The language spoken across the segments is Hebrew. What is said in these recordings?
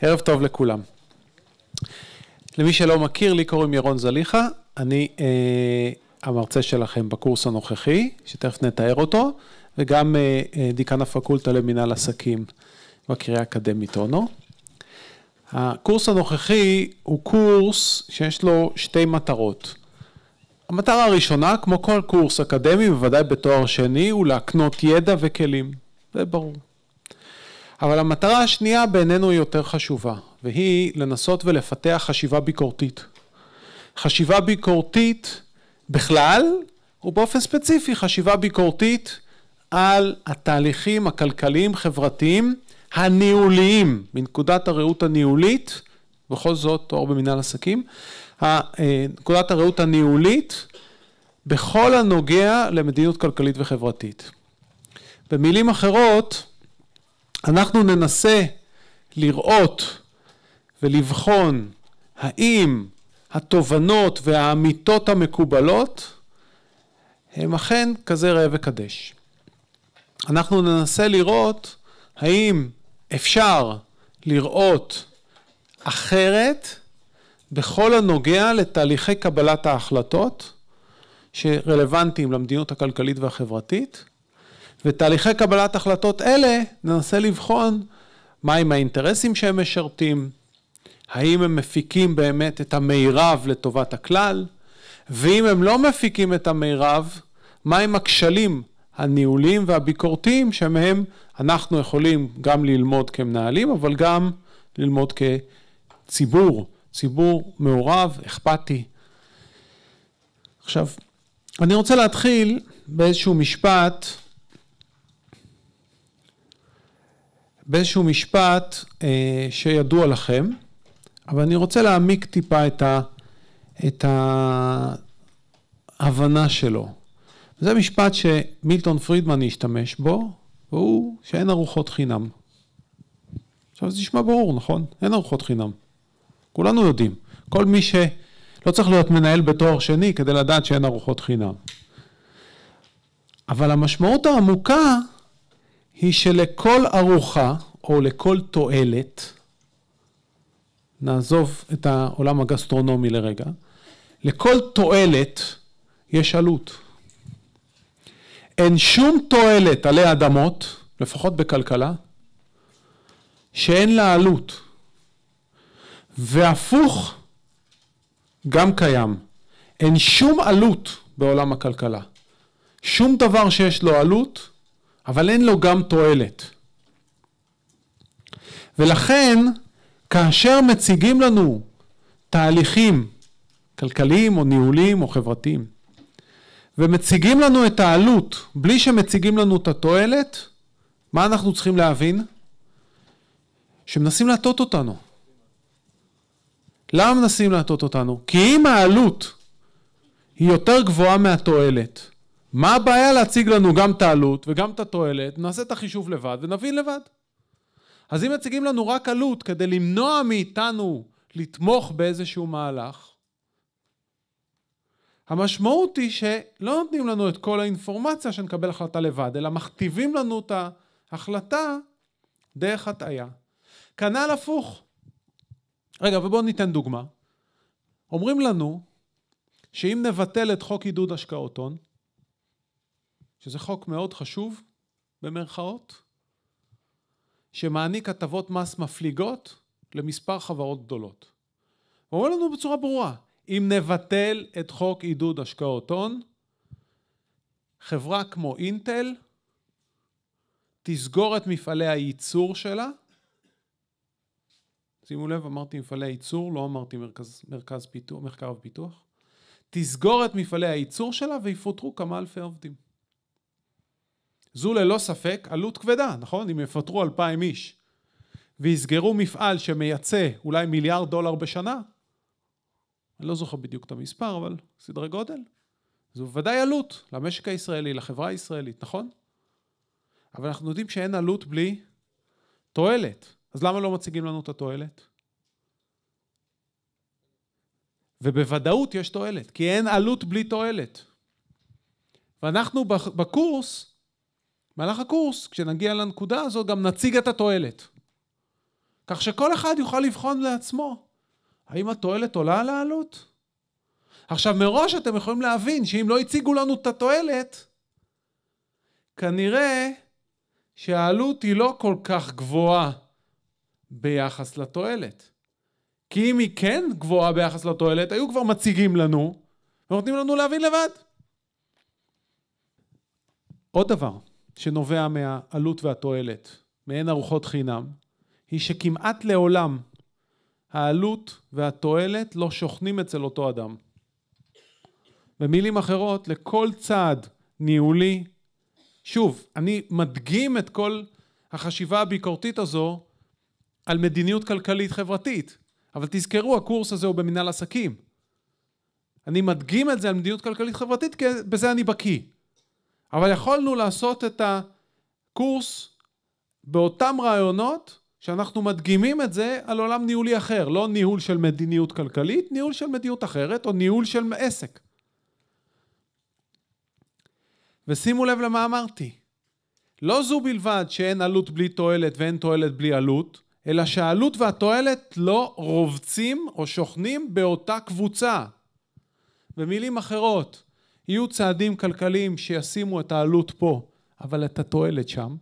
ערב טוב לכולם. למי שלא מכיר, לי קוראים ירון זליכה, אני אה, המרצה שלכם בקורס הנוכחי, שתכף נתאר אותו, וגם אה, אה, דיקן הפקולטה למינהל עסקים בקריאה האקדמית אונו. הקורס הנוכחי הוא קורס שיש לו שתי מטרות. המטרה הראשונה, כמו כל קורס אקדמי, בוודאי בתואר שני, הוא להקנות ידע וכלים. זה ברור. אבל המטרה השנייה בעינינו היא יותר חשובה, והיא לנסות ולפתח חשיבה ביקורתית. חשיבה ביקורתית בכלל, ובאופן ספציפי חשיבה ביקורתית על התהליכים הכלכליים-חברתיים הניהוליים, מנקודת הראות הניהולית, בכל זאת תואר במנהל עסקים, אה, נקודת הראות הניהולית בכל הנוגע למדיניות כלכלית וחברתית. במילים אחרות, אנחנו ננסה לראות ולבחון האם התובנות והאמיתות המקובלות הם אכן כזה ראה וקדש. אנחנו ננסה לראות האם אפשר לראות אחרת בכל הנוגע לתהליכי קבלת ההחלטות שרלוונטיים למדיניות הכלכלית והחברתית, ותהליכי קבלת החלטות אלה ננסה לבחון מהם האינטרסים שהם משרתים, האם הם מפיקים באמת את המירב לטובת הכלל, ואם הם לא מפיקים את המירב, מהם הכשלים הניהולים והביקורתיים שמהם אנחנו יכולים גם ללמוד כמנהלים, אבל גם ללמוד כציבור, ציבור מעורב, אכפתי. עכשיו, אני רוצה להתחיל באיזשהו משפט באיזשהו משפט אה, שידוע לכם, אבל אני רוצה להעמיק טיפה את, ה, את ההבנה שלו. זה משפט שמילטון פרידמן השתמש בו, והוא שאין ארוחות חינם. עכשיו זה נשמע ברור, נכון? אין ארוחות חינם. כולנו יודעים. כל מי שלא צריך להיות מנהל בתואר שני כדי לדעת שאין ארוחות חינם. אבל המשמעות העמוקה היא שלכל ארוחה או לכל תועלת, נעזוב את העולם הגסטרונומי לרגע, לכל תועלת יש עלות. אין שום תועלת עלי אדמות, לפחות בכלכלה, שאין לה עלות. והפוך גם קיים. אין שום עלות בעולם הכלכלה. שום דבר שיש לו עלות, אבל אין לו גם תועלת. ולכן, כאשר מציגים לנו תהליכים כלכליים או ניהולים או חברתיים, ומציגים לנו את העלות בלי שמציגים לנו את התועלת, מה אנחנו צריכים להבין? שמנסים להטות אותנו. למה מנסים להטות אותנו? כי אם העלות היא יותר גבוהה מהתועלת, מה הבעיה להציג לנו גם את העלות וגם את התועלת, נעשה את החישוב לבד ונבין לבד. אז אם מציגים לנו רק עלות כדי למנוע מאיתנו לתמוך באיזשהו מהלך, המשמעות היא שלא נותנים לנו את כל האינפורמציה שנקבל החלטה לבד, אלא מכתיבים לנו את ההחלטה דרך הטעיה. כנ"ל הפוך. רגע, ובואו ניתן דוגמה. אומרים לנו שאם נבטל את חוק עידוד השקעות הון, שזה חוק מאוד חשוב, במרכאות, שמעניק הטבות מס מפליגות למספר חברות גדולות. הוא אומר לנו בצורה ברורה, אם נבטל את חוק עידוד השקעות הון, חברה כמו אינטל תסגור את מפעלי הייצור שלה. שימו לב, אמרתי מפעלי הייצור, לא אמרתי מרכז, מרכז פיתוח, מחקר ופיתוח. תסגור את מפעלי הייצור שלה ויפוטרו כמה אלפי עובדים. זו ללא ספק עלות כבדה, נכון? אם יפטרו אלפיים איש ויסגרו מפעל שמייצא אולי מיליארד דולר בשנה, אני לא זוכר בדיוק את המספר, אבל סדרי גודל, זו בוודאי עלות למשק הישראלי, לחברה הישראלית, נכון? אבל אנחנו יודעים שאין עלות בלי תועלת. אז למה לא מציגים לנו את התועלת? ובוודאות יש תועלת, כי אין עלות בלי תועלת. ואנחנו בקורס במהלך הקורס, כשנגיע לנקודה הזו, גם נציג את התועלת. כך שכל אחד יוכל לבחון לעצמו האם התועלת עולה על העלות. עכשיו, מראש אתם יכולים להבין שאם לא הציגו לנו את התועלת, כנראה שהעלות היא לא כל כך גבוהה ביחס לתועלת. כי אם היא כן גבוהה ביחס לתועלת, היו כבר מציגים לנו ונותנים לנו להבין לבד. עוד דבר, שנובע מהעלות והתועלת, מעין ארוחות חינם, היא שכמעט לעולם העלות והתועלת לא שוכנים אצל אותו אדם. במילים אחרות, לכל צעד ניהולי, שוב, אני מדגים את כל החשיבה הביקורתית הזו על מדיניות כלכלית חברתית, אבל תזכרו, הקורס הזה הוא במנהל עסקים. אני מדגים את זה על מדיניות כלכלית חברתית, כי בזה אני בקיא. אבל יכולנו לעשות את הקורס באותם רעיונות שאנחנו מדגימים את זה על עולם ניהולי אחר, לא ניהול של מדיניות כלכלית, ניהול של מדיניות אחרת או ניהול של עסק. ושימו לב למה אמרתי. לא זו בלבד שאין עלות בלי תועלת ואין תועלת בלי עלות, אלא שהעלות והתועלת לא רובצים או שוכנים באותה קבוצה. במילים אחרות, יהיו צעדים כלכליים שישימו את העלות פה, אבל את התועלת שם,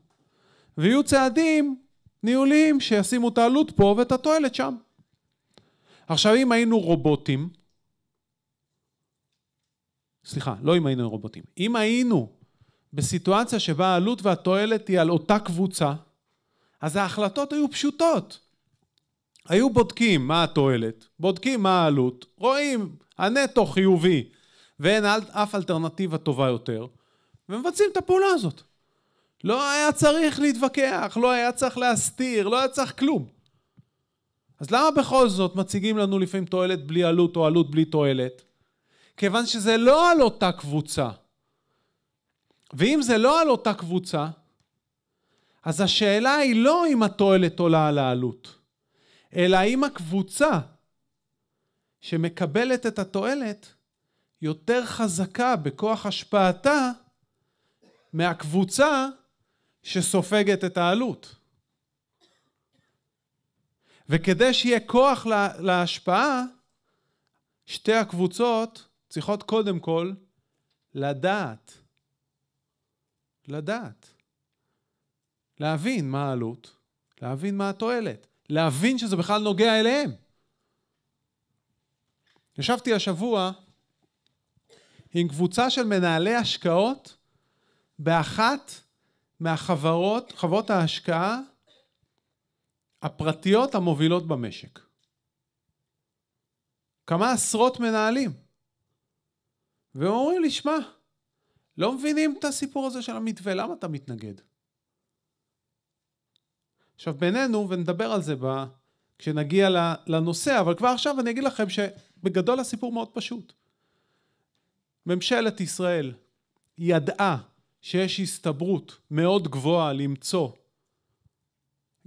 ויהיו צעדים ניהוליים שישימו את העלות פה ואת התועלת שם. עכשיו, אם היינו רובוטים, סליחה, לא אם היינו רובוטים, אם היינו בסיטואציה שבה העלות והתועלת היא על אותה קבוצה, אז ההחלטות היו פשוטות. היו בודקים מה התועלת, בודקים מה העלות, רואים הנטו חיובי, ואין אף אלטרנטיבה טובה יותר, ומבצעים את הפעולה הזאת. לא היה צריך להתווכח, לא היה צריך להסתיר, לא היה צריך כלום. אז למה בכל זאת מציגים לנו לפעמים תועלת בלי עלות או עלות בלי תועלת? כיוון שזה לא על אותה קבוצה. ואם זה לא על אותה קבוצה, אז השאלה היא לא אם התועלת עולה על העלות, אלא אם הקבוצה שמקבלת את התועלת יותר חזקה בכוח השפעתה מהקבוצה שסופגת את העלות. וכדי שיהיה כוח לה, להשפעה, שתי הקבוצות צריכות קודם כל לדעת. לדעת. להבין מה העלות, להבין מה התועלת, להבין שזה בכלל נוגע אליהם. ישבתי השבוע עם קבוצה של מנהלי השקעות באחת מהחברות, חברות ההשקעה הפרטיות המובילות במשק. כמה עשרות מנהלים. והם אומרים לי, שמע, לא מבינים את הסיפור הזה של המתווה, למה אתה מתנגד? עכשיו בינינו, ונדבר על זה בה, כשנגיע לנושא, אבל כבר עכשיו אני אגיד לכם שבגדול הסיפור מאוד פשוט. ממשלת ישראל ידעה שיש הסתברות מאוד גבוהה למצוא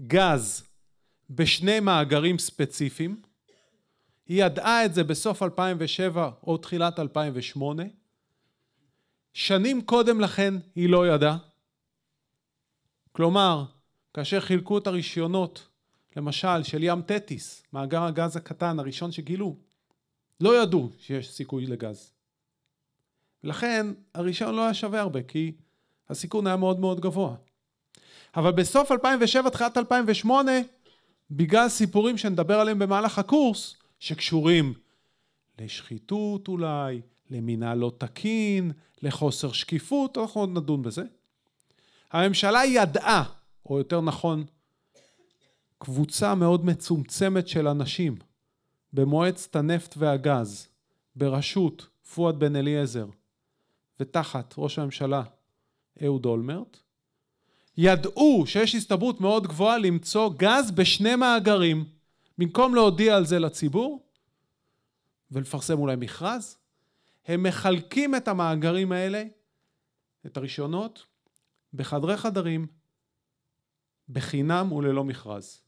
גז בשני מאגרים ספציפיים. היא ידעה את זה בסוף 2007 או תחילת 2008. שנים קודם לכן היא לא ידעה. כלומר, כאשר חילקו את הרישיונות, למשל של ים תטיס, מאגר הגז הקטן הראשון שגילו, לא ידעו שיש סיכוי לגז. לכן הרישיון לא היה שווה הרבה, כי הסיכון היה מאוד מאוד גבוה. אבל בסוף 2007, תחילת 2008, בגלל סיפורים שנדבר עליהם במהלך הקורס, שקשורים לשחיתות אולי, למינהל לא תקין, לחוסר שקיפות, אנחנו עוד נדון בזה. הממשלה ידעה, או יותר נכון, קבוצה מאוד מצומצמת של אנשים במועצת הנפט והגז, בראשות פואד בן אליעזר, ותחת ראש הממשלה אהוד אולמרט, ידעו שיש הסתברות מאוד גבוהה למצוא גז בשני מאגרים, במקום להודיע על זה לציבור ולפרסם אולי מכרז, הם מחלקים את המאגרים האלה, את הרישיונות, בחדרי חדרים, בחינם וללא מכרז.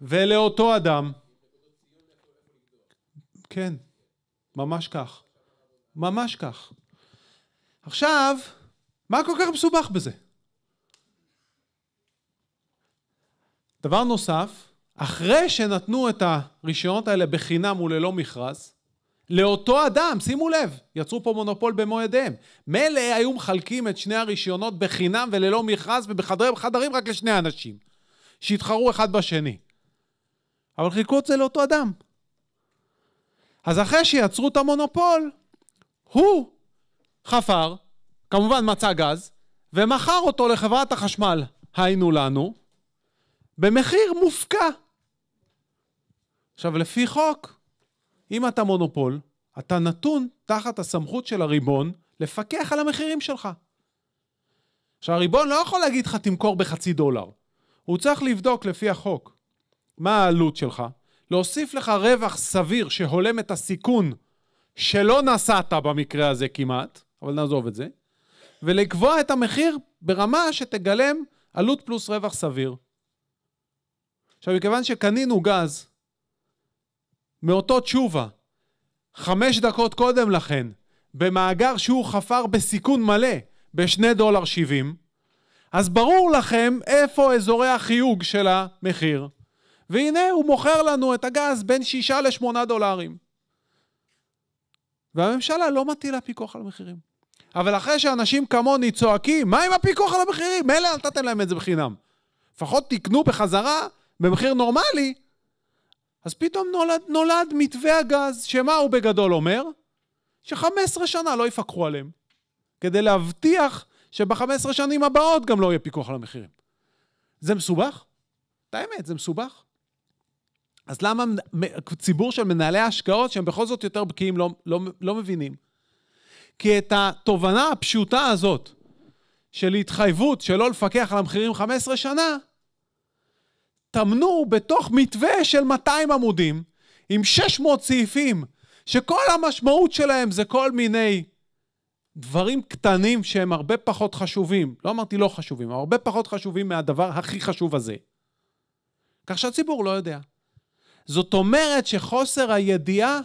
ולאותו אדם, כן, ממש כך, ממש כך. עכשיו, מה כל כך מסובך בזה? דבר נוסף, אחרי שנתנו את הרישיונות האלה בחינם וללא מכרז, לאותו אדם, שימו לב, יצרו פה מונופול במו ידיהם. מילא היו מחלקים את שני הרישיונות בחינם וללא מכרז ובחדרי חדרים רק לשני אנשים, שיתחרו אחד בשני. אבל חילקו את זה לאותו אדם. אז אחרי שיצרו את המונופול, הוא חפר, כמובן מצא גז, ומכר אותו לחברת החשמל, היינו לנו, במחיר מופקע. עכשיו, לפי חוק, אם אתה מונופול, אתה נתון תחת הסמכות של הריבון לפקח על המחירים שלך. עכשיו, הריבון לא יכול להגיד לך תמכור בחצי דולר. הוא צריך לבדוק לפי החוק מה העלות שלך, להוסיף לך רווח סביר שהולם את הסיכון שלא נסעת במקרה הזה כמעט, אבל נעזוב את זה, ולקבוע את המחיר ברמה שתגלם עלות פלוס רווח סביר. עכשיו, מכיוון שקנינו גז מאותו תשובה חמש דקות קודם לכן, במאגר שהוא חפר בסיכון מלא בשני דולר שבעים, אז ברור לכם איפה אזורי החיוג של המחיר. והנה הוא מוכר לנו את הגז בין שישה לשמונה דולרים. והממשלה לא מטילה פיקוח על המחירים. אבל אחרי שאנשים כמוני צועקים, מה עם הפיקוח על המחירים? מילא נתתם להם את זה בחינם. לפחות תקנו בחזרה במחיר נורמלי. אז פתאום נולד, נולד מתווה הגז, שמה הוא בגדול אומר? ש-15 שנה לא יפקחו עליהם, כדי להבטיח שב-15 שנים הבאות גם לא יהיה פיקוח על המחירים. זה מסובך? את האמת, זה מסובך. אז למה ציבור של מנהלי השקעות, שהם בכל זאת יותר בקיאים, לא, לא, לא מבינים? כי את התובנה הפשוטה הזאת של התחייבות שלא לפקח על המחירים 15 שנה, טמנו בתוך מתווה של 200 עמודים, עם 600 סעיפים, שכל המשמעות שלהם זה כל מיני דברים קטנים שהם הרבה פחות חשובים, לא אמרתי לא חשובים, אבל הרבה פחות חשובים מהדבר הכי חשוב הזה. כך שהציבור לא יודע. זאת אומרת שחוסר הידיעה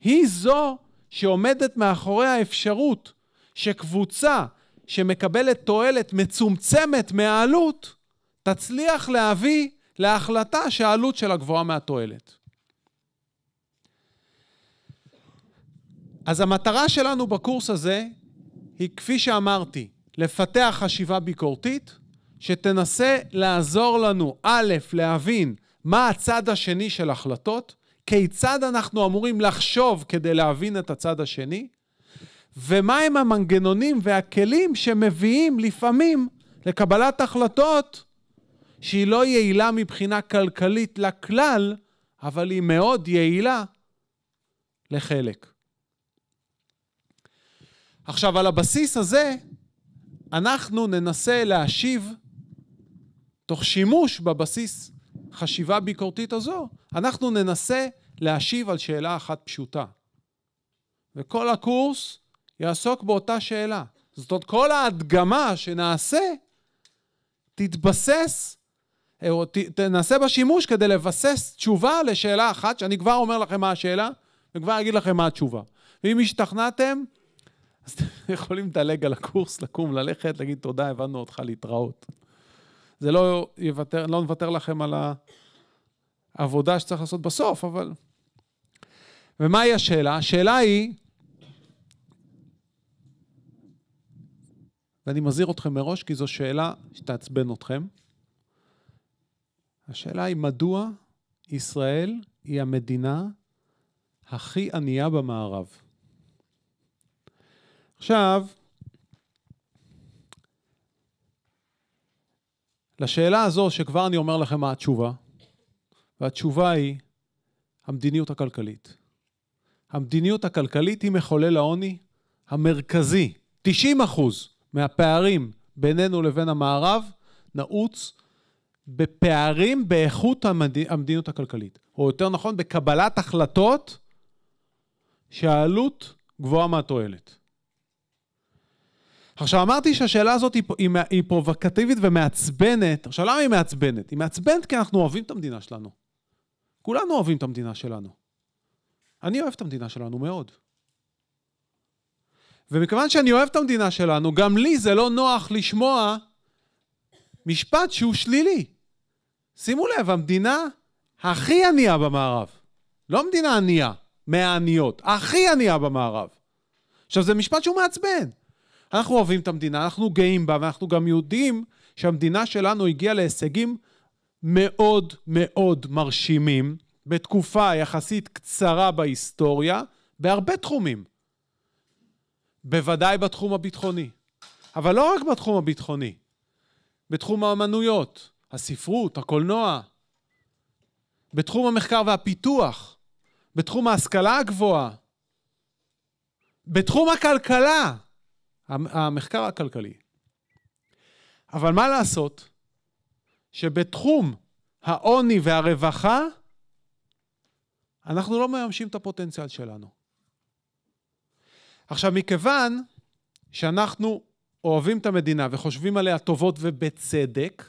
היא זו שעומדת מאחורי האפשרות שקבוצה שמקבלת תועלת מצומצמת מהעלות, תצליח להביא להחלטה שהעלות שלה גבוהה מהתועלת. אז המטרה שלנו בקורס הזה היא, כפי שאמרתי, לפתח חשיבה ביקורתית, שתנסה לעזור לנו, א', להבין מה הצד השני של החלטות, כיצד אנחנו אמורים לחשוב כדי להבין את הצד השני, ומהם המנגנונים והכלים שמביאים לפעמים לקבלת החלטות שהיא לא יעילה מבחינה כלכלית לכלל, אבל היא מאוד יעילה לחלק. עכשיו, על הבסיס הזה, אנחנו ננסה להשיב, תוך שימוש בבסיס החשיבה הביקורתית הזו, אנחנו ננסה להשיב על שאלה אחת פשוטה. וכל הקורס יעסוק באותה שאלה. זאת אומרת, כל ההדגמה שנעשה תתבסס, אה, או תנסה בשימוש כדי לבסס תשובה לשאלה אחת, שאני כבר אומר לכם מה השאלה, וכבר אגיד לכם מה התשובה. ואם השתכנעתם, אז אתם יכולים לדלג על הקורס, לקום, ללכת, להגיד תודה, הבנו אותך, להתראות. זה לא יוותר, לא נוותר לכם על העבודה שצריך לעשות בסוף, אבל... ומהי השאלה? השאלה היא, ואני מזהיר אתכם מראש, כי זו שאלה שתעצבן אתכם. השאלה היא, מדוע ישראל היא המדינה הכי ענייה במערב? עכשיו, לשאלה הזו, שכבר אני אומר לכם מה התשובה, והתשובה היא המדיניות הכלכלית. המדיניות הכלכלית היא מחולל העוני המרכזי. 90% מהפערים בינינו לבין המערב נעוץ בפערים באיכות המד... המדיניות הכלכלית, או יותר נכון, בקבלת החלטות שהעלות גבוהה מהתועלת. עכשיו, אמרתי שהשאלה הזאת היא, היא, היא פרובוקטיבית ומעצבנת. עכשיו, למה היא מעצבנת? היא מעצבנת כי אנחנו אוהבים את המדינה שלנו. כולנו אוהבים את המדינה שלנו. אני אוהב את המדינה שלנו מאוד. ומכיוון שאני אוהב את המדינה שלנו, גם לי זה לא נוח לשמוע משפט שהוא שלילי. שימו לב, המדינה הכי ענייה במערב. לא מדינה ענייה, מהעניות, הכי ענייה במערב. עכשיו, זה משפט שהוא מעצבן. אנחנו אוהבים את המדינה, אנחנו גאים בה, ואנחנו גם יודעים שהמדינה שלנו הגיעה להישגים מאוד מאוד מרשימים, בתקופה יחסית קצרה בהיסטוריה, בהרבה תחומים. בוודאי בתחום הביטחוני. אבל לא רק בתחום הביטחוני, בתחום האמנויות, הספרות, הקולנוע, בתחום המחקר והפיתוח, בתחום ההשכלה הגבוהה, בתחום הכלכלה. המחקר הכלכלי. אבל מה לעשות שבתחום העוני והרווחה אנחנו לא מממשים את הפוטנציאל שלנו. עכשיו, מכיוון שאנחנו אוהבים את המדינה וחושבים עליה טובות ובצדק,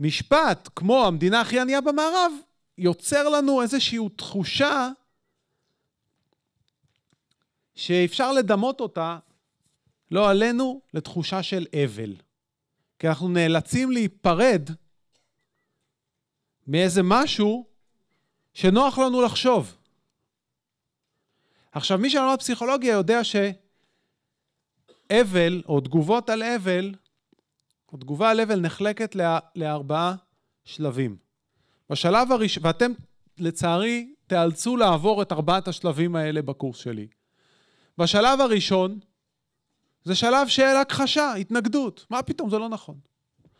משפט כמו המדינה הכי ענייה במערב יוצר לנו איזושהי תחושה שאפשר לדמות אותה, לא עלינו, לתחושה של אבל. כי אנחנו נאלצים להיפרד מאיזה משהו שנוח לנו לחשוב. עכשיו, מי שלמד פסיכולוגיה יודע שאבל, או תגובות על אבל, או תגובה על אבל נחלקת לה, לארבעה שלבים. בשלב הראשון, ואתם לצערי תיאלצו לעבור את ארבעת השלבים האלה בקורס שלי. בשלב הראשון, זה שלב של הכחשה, התנגדות. מה פתאום, זה לא נכון.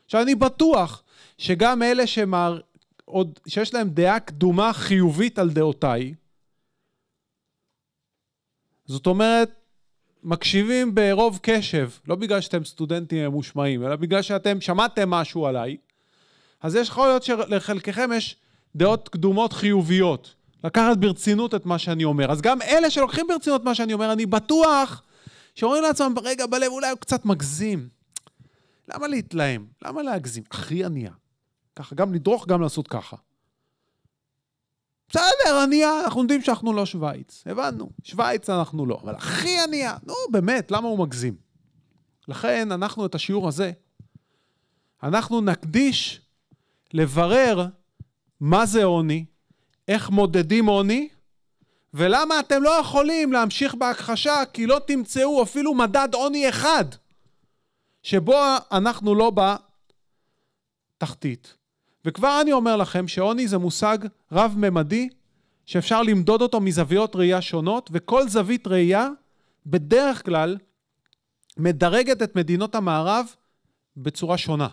עכשיו, אני בטוח שגם אלה שמר... עוד, שיש להם דעה קדומה חיובית על דעותיי, זאת אומרת, מקשיבים ברוב קשב, לא בגלל שאתם סטודנטים ממושמעים, אלא בגלל שאתם שמעתם משהו עליי, אז יש יכול להיות שלחלקכם יש דעות קדומות חיוביות. לקחת ברצינות את מה שאני אומר. אז גם אלה שלוקחים ברצינות מה שאני אומר, אני בטוח שאומרים לעצמם, רגע, בלב, אולי הוא קצת מגזים. למה להתלהם? למה להגזים? הכי ענייה. ככה, גם לדרוך, גם לעשות ככה. בסדר, ענייה, אנחנו יודעים שאנחנו לא שווייץ. הבנו, שווייץ אנחנו לא, אבל הכי ענייה. נו, באמת, למה הוא מגזים? לכן, אנחנו את השיעור הזה, אנחנו נקדיש לברר מה זה עוני, איך מודדים עוני, ולמה אתם לא יכולים להמשיך בהכחשה, כי לא תמצאו אפילו מדד עוני אחד, שבו אנחנו לא בתחתית. וכבר אני אומר לכם שעוני זה מושג רב-ממדי, שאפשר למדוד אותו מזוויות ראייה שונות, וכל זווית ראייה בדרך כלל מדרגת את מדינות המערב בצורה שונה.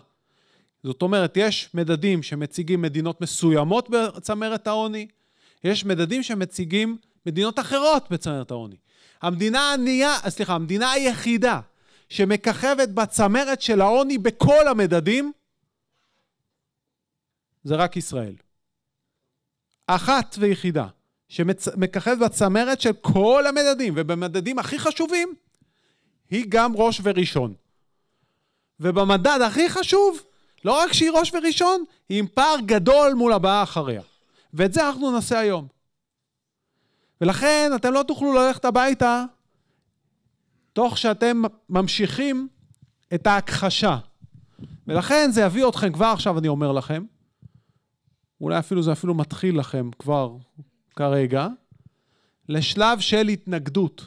זאת אומרת, יש מדדים שמציגים מדינות מסוימות בצמרת העוני, יש מדדים שמציגים מדינות אחרות בצמרת העוני. המדינה הענייה, סליחה, המדינה היחידה שמככבת בצמרת של העוני בכל המדדים, זה רק ישראל. אחת ויחידה, שמככבת בצמרת של כל המדדים, ובמדדים הכי חשובים, היא גם ראש וראשון. ובמדד הכי חשוב, לא רק שהיא ראש וראשון, היא עם פער גדול מול הבאה אחריה. ואת זה אנחנו נעשה היום. ולכן אתם לא תוכלו ללכת הביתה תוך שאתם ממשיכים את ההכחשה. ולכן זה יביא אתכם, כבר עכשיו אני אומר לכם, אולי אפילו זה אפילו מתחיל לכם כבר כרגע, לשלב של התנגדות.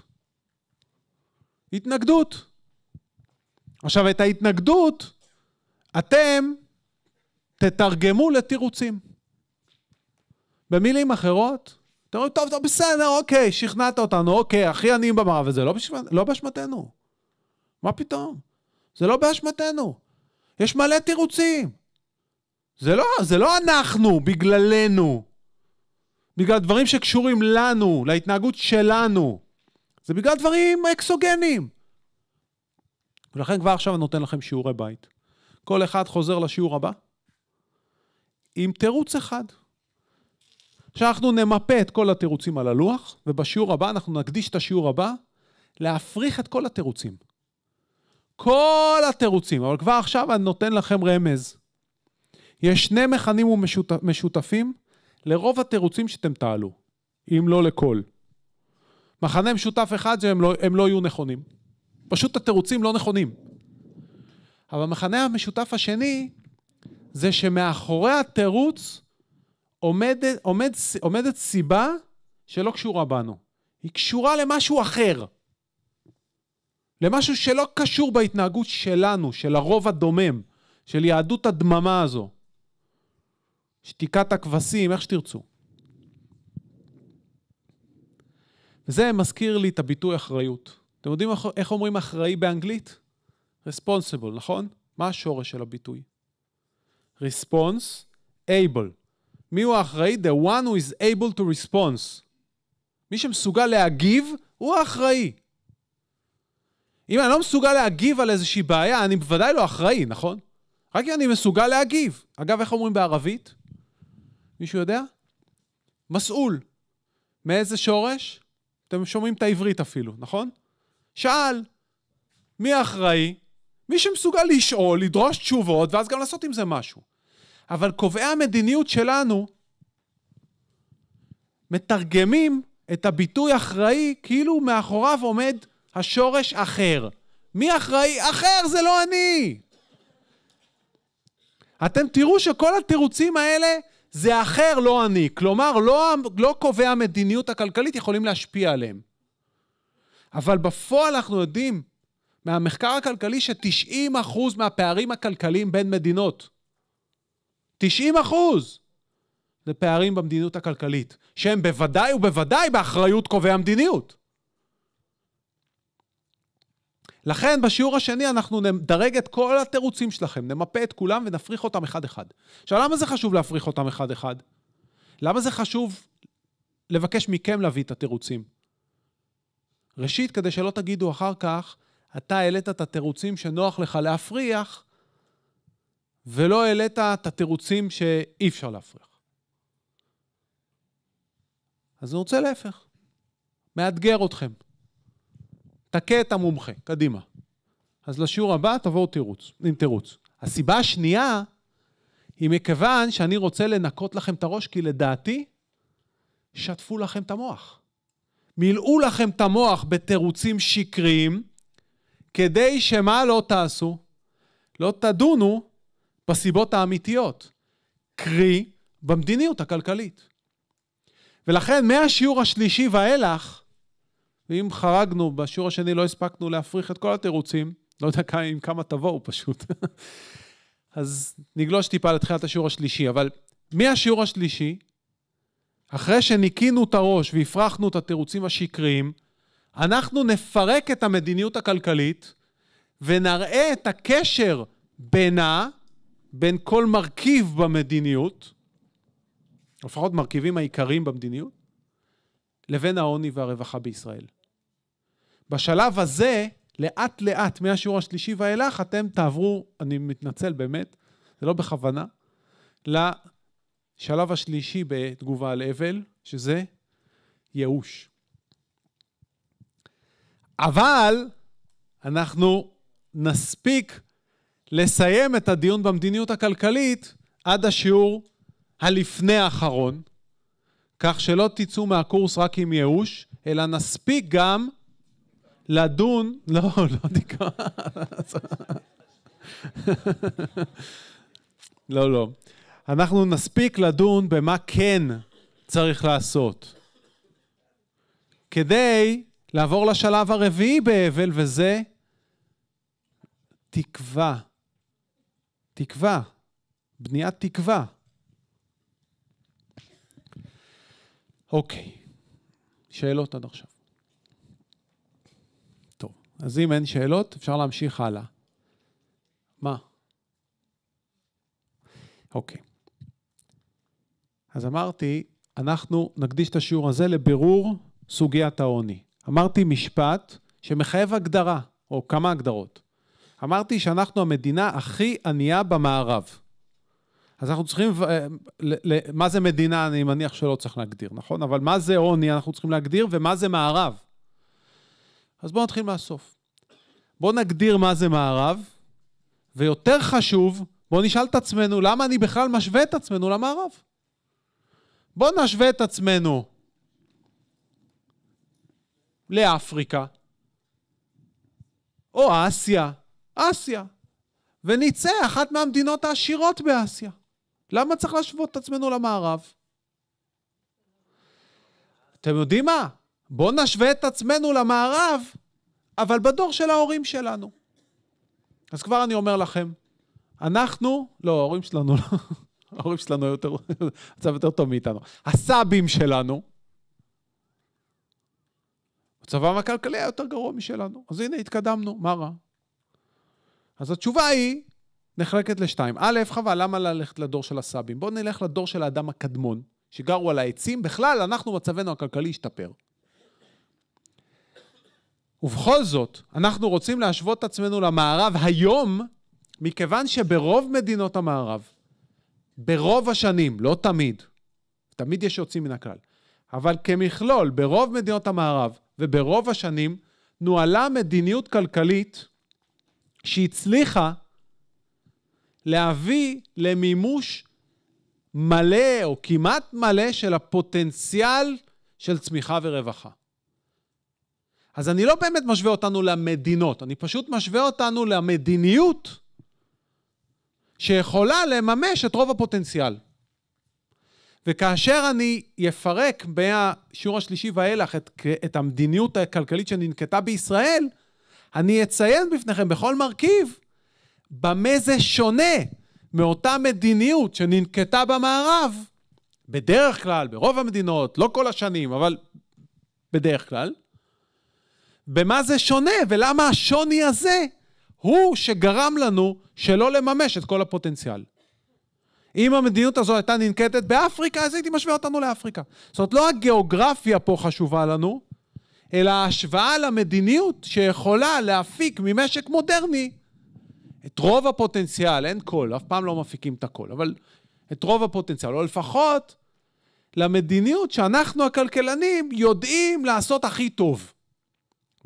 התנגדות. עכשיו, את ההתנגדות, אתם תתרגמו לתירוצים. במילים אחרות, אתם אומרים, טוב, טוב, בסדר, אוקיי, שכנעת אותנו, אוקיי, הכי עניים במערב וזה לא, בשמת, לא באשמתנו. מה פתאום? זה לא באשמתנו. יש מלא תירוצים. זה לא, זה לא אנחנו, בגללנו. בגלל דברים שקשורים לנו, להתנהגות שלנו. זה בגלל דברים אקסוגנים. ולכן כבר עכשיו אני נותן לכם שיעורי בית. כל אחד חוזר לשיעור הבא, עם תירוץ אחד. שאנחנו נמפה את כל התירוצים על הלוח, ובשיעור הבא אנחנו נקדיש את השיעור הבא להפריך את כל התירוצים. כל התירוצים, אבל כבר עכשיו אני נותן לכם רמז. יש שני מכנים משותפים לרוב התירוצים שאתם תעלו, אם לא לכל. מחנה משותף אחד זה הם לא, הם לא יהיו נכונים. פשוט התירוצים לא נכונים. אבל המכנה המשותף השני זה שמאחורי התירוץ עומד, עומד, עומדת סיבה שלא קשורה בנו. היא קשורה למשהו אחר. למשהו שלא קשור בהתנהגות שלנו, של הרוב הדומם, של יהדות הדממה הזו. שתיקת הכבשים, איך שתרצו. וזה מזכיר לי את הביטוי אחריות. אתם יודעים איך אומרים אחראי באנגלית? responsible, נכון? מה השורש של הביטוי? response, able. מי הוא האחראי? The one who is able to response. מי שמסוגל להגיב, הוא האחראי. אם אני לא מסוגל להגיב על איזושהי בעיה, אני בוודאי לא אחראי, נכון? רק אם אני מסוגל להגיב. אגב, איך אומרים בערבית? מישהו יודע? מסעול. מאיזה שורש? אתם שומעים את העברית אפילו, נכון? שאל, מי האחראי? מי שמסוגל לשאול, לדרוש תשובות, ואז גם לעשות עם זה משהו. אבל קובעי המדיניות שלנו מתרגמים את הביטוי אחראי כאילו מאחוריו עומד השורש אחר. מי אחראי? אחר זה לא אני! אתם תראו שכל התירוצים האלה זה אחר, לא אני. כלומר, לא, לא קובעי המדיניות הכלכלית יכולים להשפיע עליהם. אבל בפועל אנחנו יודעים מהמחקר הכלכלי ש-90% מהפערים הכלכליים בין מדינות, 90 זה פערים במדיניות הכלכלית, שהם בוודאי ובוודאי באחריות קובעי המדיניות. לכן בשיעור השני אנחנו נדרג את כל התירוצים שלכם, נמפה את כולם ונפריך אותם אחד-אחד. עכשיו, למה זה חשוב להפריך אותם אחד-אחד? למה זה חשוב לבקש מכם להביא את התירוצים? ראשית, כדי שלא תגידו אחר כך אתה העלית את התירוצים שנוח לך להפריח, ולא העלית את התירוצים שאי אפשר להפריח. אז אני רוצה להפך. מאתגר אתכם. תכה את המומחה, קדימה. אז לשיעור הבא תבואו תירוץ, עם תירוץ. הסיבה השנייה היא מכיוון שאני רוצה לנקות לכם את הראש, כי לדעתי, שטפו לכם את המוח. מילאו לכם את המוח בתירוצים שקריים, כדי שמה לא תעשו? לא תדונו בסיבות האמיתיות, קרי, במדיניות הכלכלית. ולכן מהשיעור השלישי ואילך, ואם חרגנו, בשיעור השני לא הספקנו להפריך את כל התירוצים, לא יודע כמה, עם כמה תבואו פשוט. אז נגלוש טיפה לתחילת השיעור השלישי, אבל מהשיעור השלישי, אחרי שניקינו את הראש והפרחנו את התירוצים השקריים, אנחנו נפרק את המדיניות הכלכלית ונראה את הקשר בינה, בין כל מרכיב במדיניות, או לפחות מרכיבים העיקריים במדיניות, לבין העוני והרווחה בישראל. בשלב הזה, לאט לאט, מהשיעור השלישי ואילך, אתם תעברו, אני מתנצל באמת, זה לא בכוונה, לשלב השלישי בתגובה על אבל, שזה ייאוש. אבל אנחנו נספיק לסיים את הדיון במדיניות הכלכלית עד השיעור הלפני האחרון, כך שלא תצאו מהקורס רק עם ייאוש, אלא נספיק גם לדון, לא, לא דיכאון. לא, לא. אנחנו נספיק לדון במה כן צריך לעשות. כדי לעבור לשלב הרביעי באבל, וזה תקווה. תקווה. בניית תקווה. אוקיי, שאלות עד עכשיו. טוב, אז אם אין שאלות, אפשר להמשיך הלאה. מה? אוקיי. אז אמרתי, אנחנו נקדיש את השיעור הזה לבירור סוגיית העוני. אמרתי משפט שמחייב הגדרה, או כמה הגדרות. אמרתי שאנחנו המדינה הכי ענייה במערב. אז אנחנו צריכים, אה, מה זה מדינה, אני מניח שלא צריך להגדיר, נכון? אבל מה זה עוני, אנחנו צריכים להגדיר, ומה זה מערב. אז בואו נתחיל מהסוף. בואו נגדיר מה זה מערב, ויותר חשוב, בואו נשאל את עצמנו, למה אני בכלל משווה את עצמנו למערב? בואו נשווה את עצמנו לאפריקה, או אסיה, אסיה, ונצא אחת מהמדינות העשירות באסיה. למה צריך להשוות את עצמנו למערב? אתם יודעים מה? בואו נשווה את עצמנו למערב, אבל בדור של ההורים שלנו. אז כבר אני אומר לכם, אנחנו, לא, ההורים שלנו, לא, ההורים שלנו יותר, מצב יותר טוב מאיתנו. הסבים שלנו, מצבם הכלכלי היה יותר גרוע משלנו. אז הנה, התקדמנו, מה רע? אז התשובה היא, נחלקת לשתיים. א', חבל, למה ללכת לדור של הסבים? בואו נלך לדור של האדם הקדמון, שגרו על העצים. בכלל, אנחנו, מצבנו הכלכלי השתפר. ובכל זאת, אנחנו רוצים להשוות את עצמנו למערב היום, מכיוון שברוב מדינות המערב, ברוב השנים, לא תמיד, תמיד יש יוצאים מן הכלל, אבל כמכלול, ברוב מדינות המערב, וברוב השנים נוהלה מדיניות כלכלית שהצליחה להביא למימוש מלא או כמעט מלא של הפוטנציאל של צמיחה ורווחה. אז אני לא באמת משווה אותנו למדינות, אני פשוט משווה אותנו למדיניות שיכולה לממש את רוב הפוטנציאל. וכאשר אני אפרק מהשיעור השלישי ואילך את, את המדיניות הכלכלית שננקטה בישראל, אני אציין בפניכם בכל מרכיב במה זה שונה מאותה מדיניות שננקטה במערב, בדרך כלל, ברוב המדינות, לא כל השנים, אבל בדרך כלל, במה זה שונה ולמה השוני הזה הוא שגרם לנו שלא לממש את כל הפוטנציאל. אם המדיניות הזו הייתה ננקטת באפריקה, אז הייתי משווה אותנו לאפריקה. זאת אומרת, לא הגיאוגרפיה פה חשובה לנו, אלא ההשוואה למדיניות שיכולה להפיק ממשק מודרני את רוב הפוטנציאל, אין כל, אף פעם לא מפיקים את הכל, אבל את רוב הפוטנציאל, או לפחות למדיניות שאנחנו הכלכלנים יודעים לעשות הכי טוב.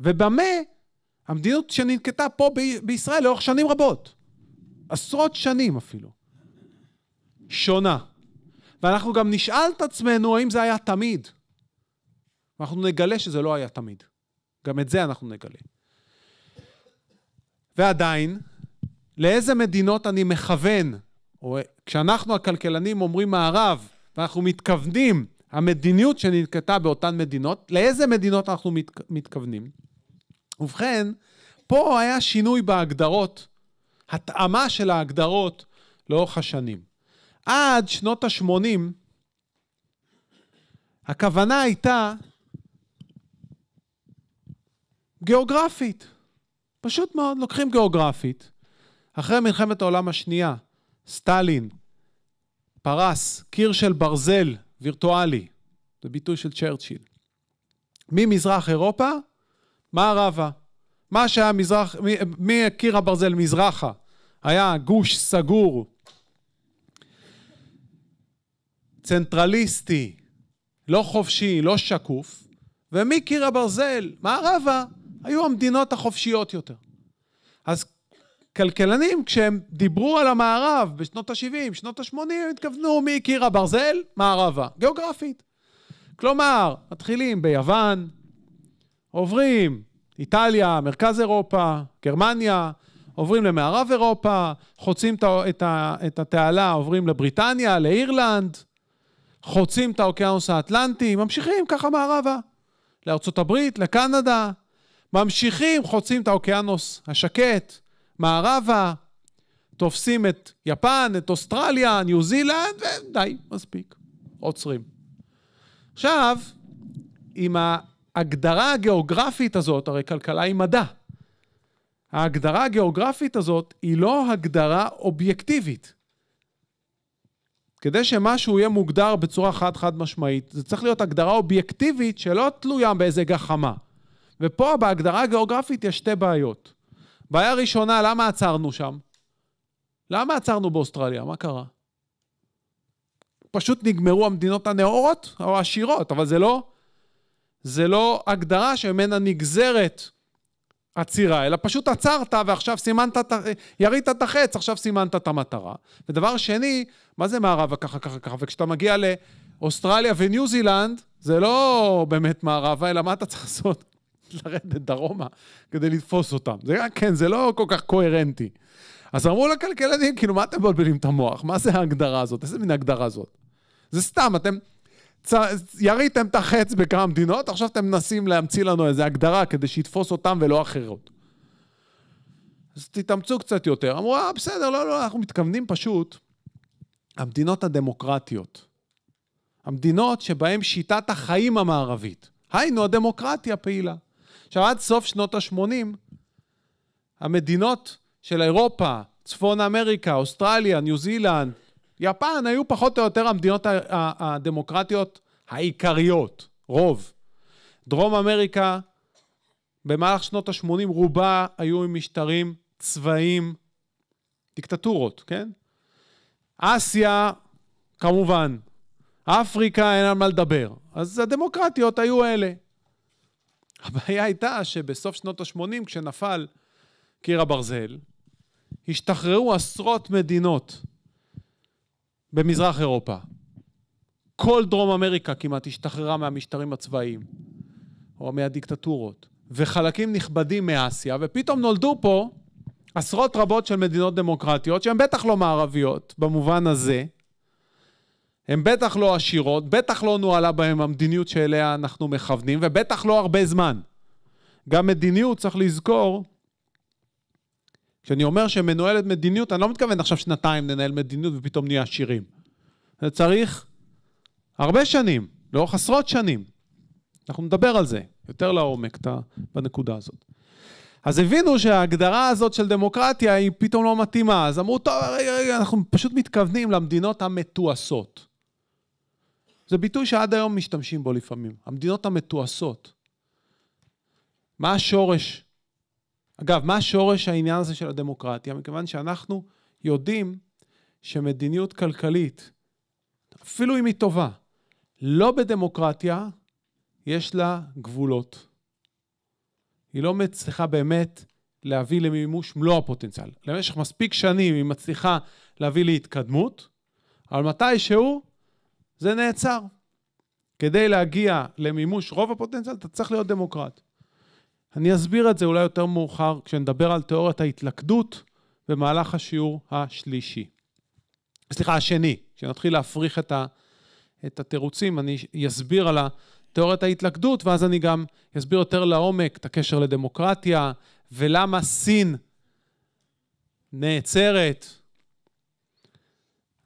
ובמה המדיניות שננקטה פה בישראל לאורך שנים רבות, עשרות שנים אפילו. שונה. ואנחנו גם נשאל את עצמנו האם זה היה תמיד. ואנחנו נגלה שזה לא היה תמיד. גם את זה אנחנו נגלה. ועדיין, לאיזה מדינות אני מכוון, או כשאנחנו הכלכלנים אומרים מערב, ואנחנו מתכוונים, המדיניות שננקטה באותן מדינות, לאיזה מדינות אנחנו מת, מתכוונים? ובכן, פה היה שינוי בהגדרות, התאמה של ההגדרות לאורך השנים. עד שנות ה-80, הכוונה הייתה גיאוגרפית. פשוט מאוד, לוקחים גיאוגרפית. אחרי מלחמת העולם השנייה, סטלין פרס קיר של ברזל וירטואלי, זה ביטוי של צ'רצ'יל. ממזרח אירופה, מערבה. מה שהיה מזרח, מקיר הברזל מזרחה, היה גוש סגור צנטרליסטי, לא חופשי, לא שקוף, ומקיר הברזל, מערבה, היו המדינות החופשיות יותר. אז כלכלנים, כשהם דיברו על המערב בשנות ה-70, שנות ה-80, הם התכוונו מקיר הברזל, מערבה, גיאוגרפית. כלומר, מתחילים ביוון, עוברים איטליה, מרכז אירופה, גרמניה, עוברים למערב אירופה, חוצים את, התעלה, עוברים לבריטניה, לאירלנד, חוצים את האוקיינוס האטלנטי, ממשיכים ככה מערבה, לארצות הברית, לקנדה, ממשיכים, חוצים את האוקיינוס השקט, מערבה, תופסים את יפן, את אוסטרליה, ניו זילנד, ודי, מספיק, עוצרים. עכשיו, עם ההגדרה הגיאוגרפית הזאת, הרי כלכלה היא מדע, ההגדרה הגיאוגרפית הזאת היא לא הגדרה אובייקטיבית. כדי שמשהו יהיה מוגדר בצורה חד-חד משמעית, זה צריך להיות הגדרה אובייקטיבית שלא תלויה באיזה גחמה. ופה בהגדרה הגיאוגרפית יש שתי בעיות. בעיה ראשונה, למה עצרנו שם? למה עצרנו באוסטרליה? מה קרה? פשוט נגמרו המדינות הנאורות או העשירות, אבל זה לא, זה לא הגדרה שממנה נגזרת עצירה, אלא פשוט עצרת ועכשיו סימנת, ירית את החץ, עכשיו סימנת את המטרה. ודבר שני, מה זה מערבה ככה, ככה, ככה? וכשאתה מגיע לאוסטרליה וניו זילנד, זה לא באמת מערבה, אלא מה אתה צריך לעשות? לרדת דרומה כדי לתפוס אותם. זה כן, זה לא כל כך קוהרנטי. אז אמרו לכלכלנים, כאילו, מה אתם מבלבלים את המוח? מה זה ההגדרה הזאת? איזה מין הגדרה זאת? זה סתם, אתם צ... יריתם את החץ בכמה מדינות, עכשיו אתם מנסים להמציא לנו איזו הגדרה כדי שיתפוס אותם ולא אחרות. אז תתאמצו קצת יותר. אמרו, אה, בסדר, לא, לא, אנחנו מתכוונים פשוט, המדינות הדמוקרטיות. המדינות שבהן שיטת החיים המערבית, היינו הדמוקרטיה פעילה. עכשיו, עד סוף שנות ה-80, המדינות של אירופה, צפון אמריקה, אוסטרליה, ניו זילנד, יפן היו פחות או יותר המדינות הדמוקרטיות העיקריות, רוב. דרום אמריקה, במהלך שנות ה-80 רובה היו עם משטרים צבאיים, דיקטטורות, כן? אסיה, כמובן. אפריקה, אין על מה לדבר. אז הדמוקרטיות היו אלה. הבעיה הייתה שבסוף שנות ה-80, כשנפל קיר הברזל, השתחררו עשרות מדינות במזרח אירופה. כל דרום אמריקה כמעט השתחררה מהמשטרים הצבאיים, או מהדיקטטורות, וחלקים נכבדים מאסיה, ופתאום נולדו פה עשרות רבות של מדינות דמוקרטיות, שהן בטח לא מערביות, במובן הזה, הן בטח לא עשירות, בטח לא נוהלה בהן המדיניות שאליה אנחנו מכוונים, ובטח לא הרבה זמן. גם מדיניות, צריך לזכור, כשאני אומר שמנוהלת מדיניות, אני לא מתכוון עכשיו שנתיים לנהל מדיניות ופתאום נהיה עשירים. זה צריך הרבה שנים, לאורך עשרות שנים. אנחנו נדבר על זה יותר לעומק בנקודה הזאת. אז הבינו שההגדרה הזאת של דמוקרטיה היא פתאום לא מתאימה, אז אמרו, טוב, רגע, רגע, אנחנו פשוט מתכוונים למדינות המתועשות. זה ביטוי שעד היום משתמשים בו לפעמים, המדינות המתועשות. מה השורש אגב, מה שורש העניין הזה של הדמוקרטיה? מכיוון שאנחנו יודעים שמדיניות כלכלית, אפילו אם היא טובה, לא בדמוקרטיה, יש לה גבולות. היא לא מצליחה באמת להביא למימוש מלוא הפוטנציאל. למשך מספיק שנים היא מצליחה להביא להתקדמות, אבל מתי שהוא, זה נעצר. כדי להגיע למימוש רוב הפוטנציאל, אתה צריך להיות דמוקרט. אני אסביר את זה אולי יותר מאוחר כשנדבר על תיאוריית ההתלכדות במהלך השיעור השלישי. סליחה, השני. כשנתחיל להפריך את, ה, את התירוצים, אני אסביר על תיאוריית ההתלכדות, ואז אני גם אסביר יותר לעומק את הקשר לדמוקרטיה, ולמה סין נעצרת.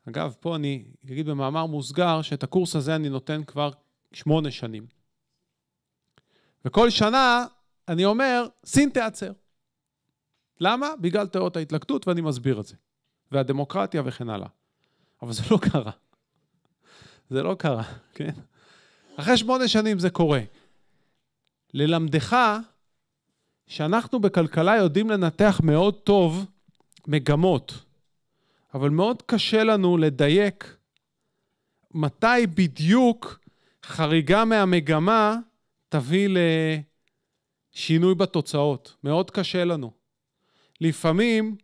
אגב, פה אני אגיד במאמר מוסגר, שאת הקורס הזה אני נותן כבר שמונה שנים. וכל שנה אני אומר, סין תיעצר. למה? בגלל תיאוריות ההתלקטות, ואני מסביר את זה. והדמוקרטיה וכן הלאה. אבל זה לא קרה. זה לא קרה, כן? אחרי שמונה שנים זה קורה. ללמדך שאנחנו בכלכלה יודעים לנתח מאוד טוב מגמות, אבל מאוד קשה לנו לדייק מתי בדיוק חריגה מהמגמה תביא ל... שינוי בתוצאות. מאוד קשה לנו. לפעמים,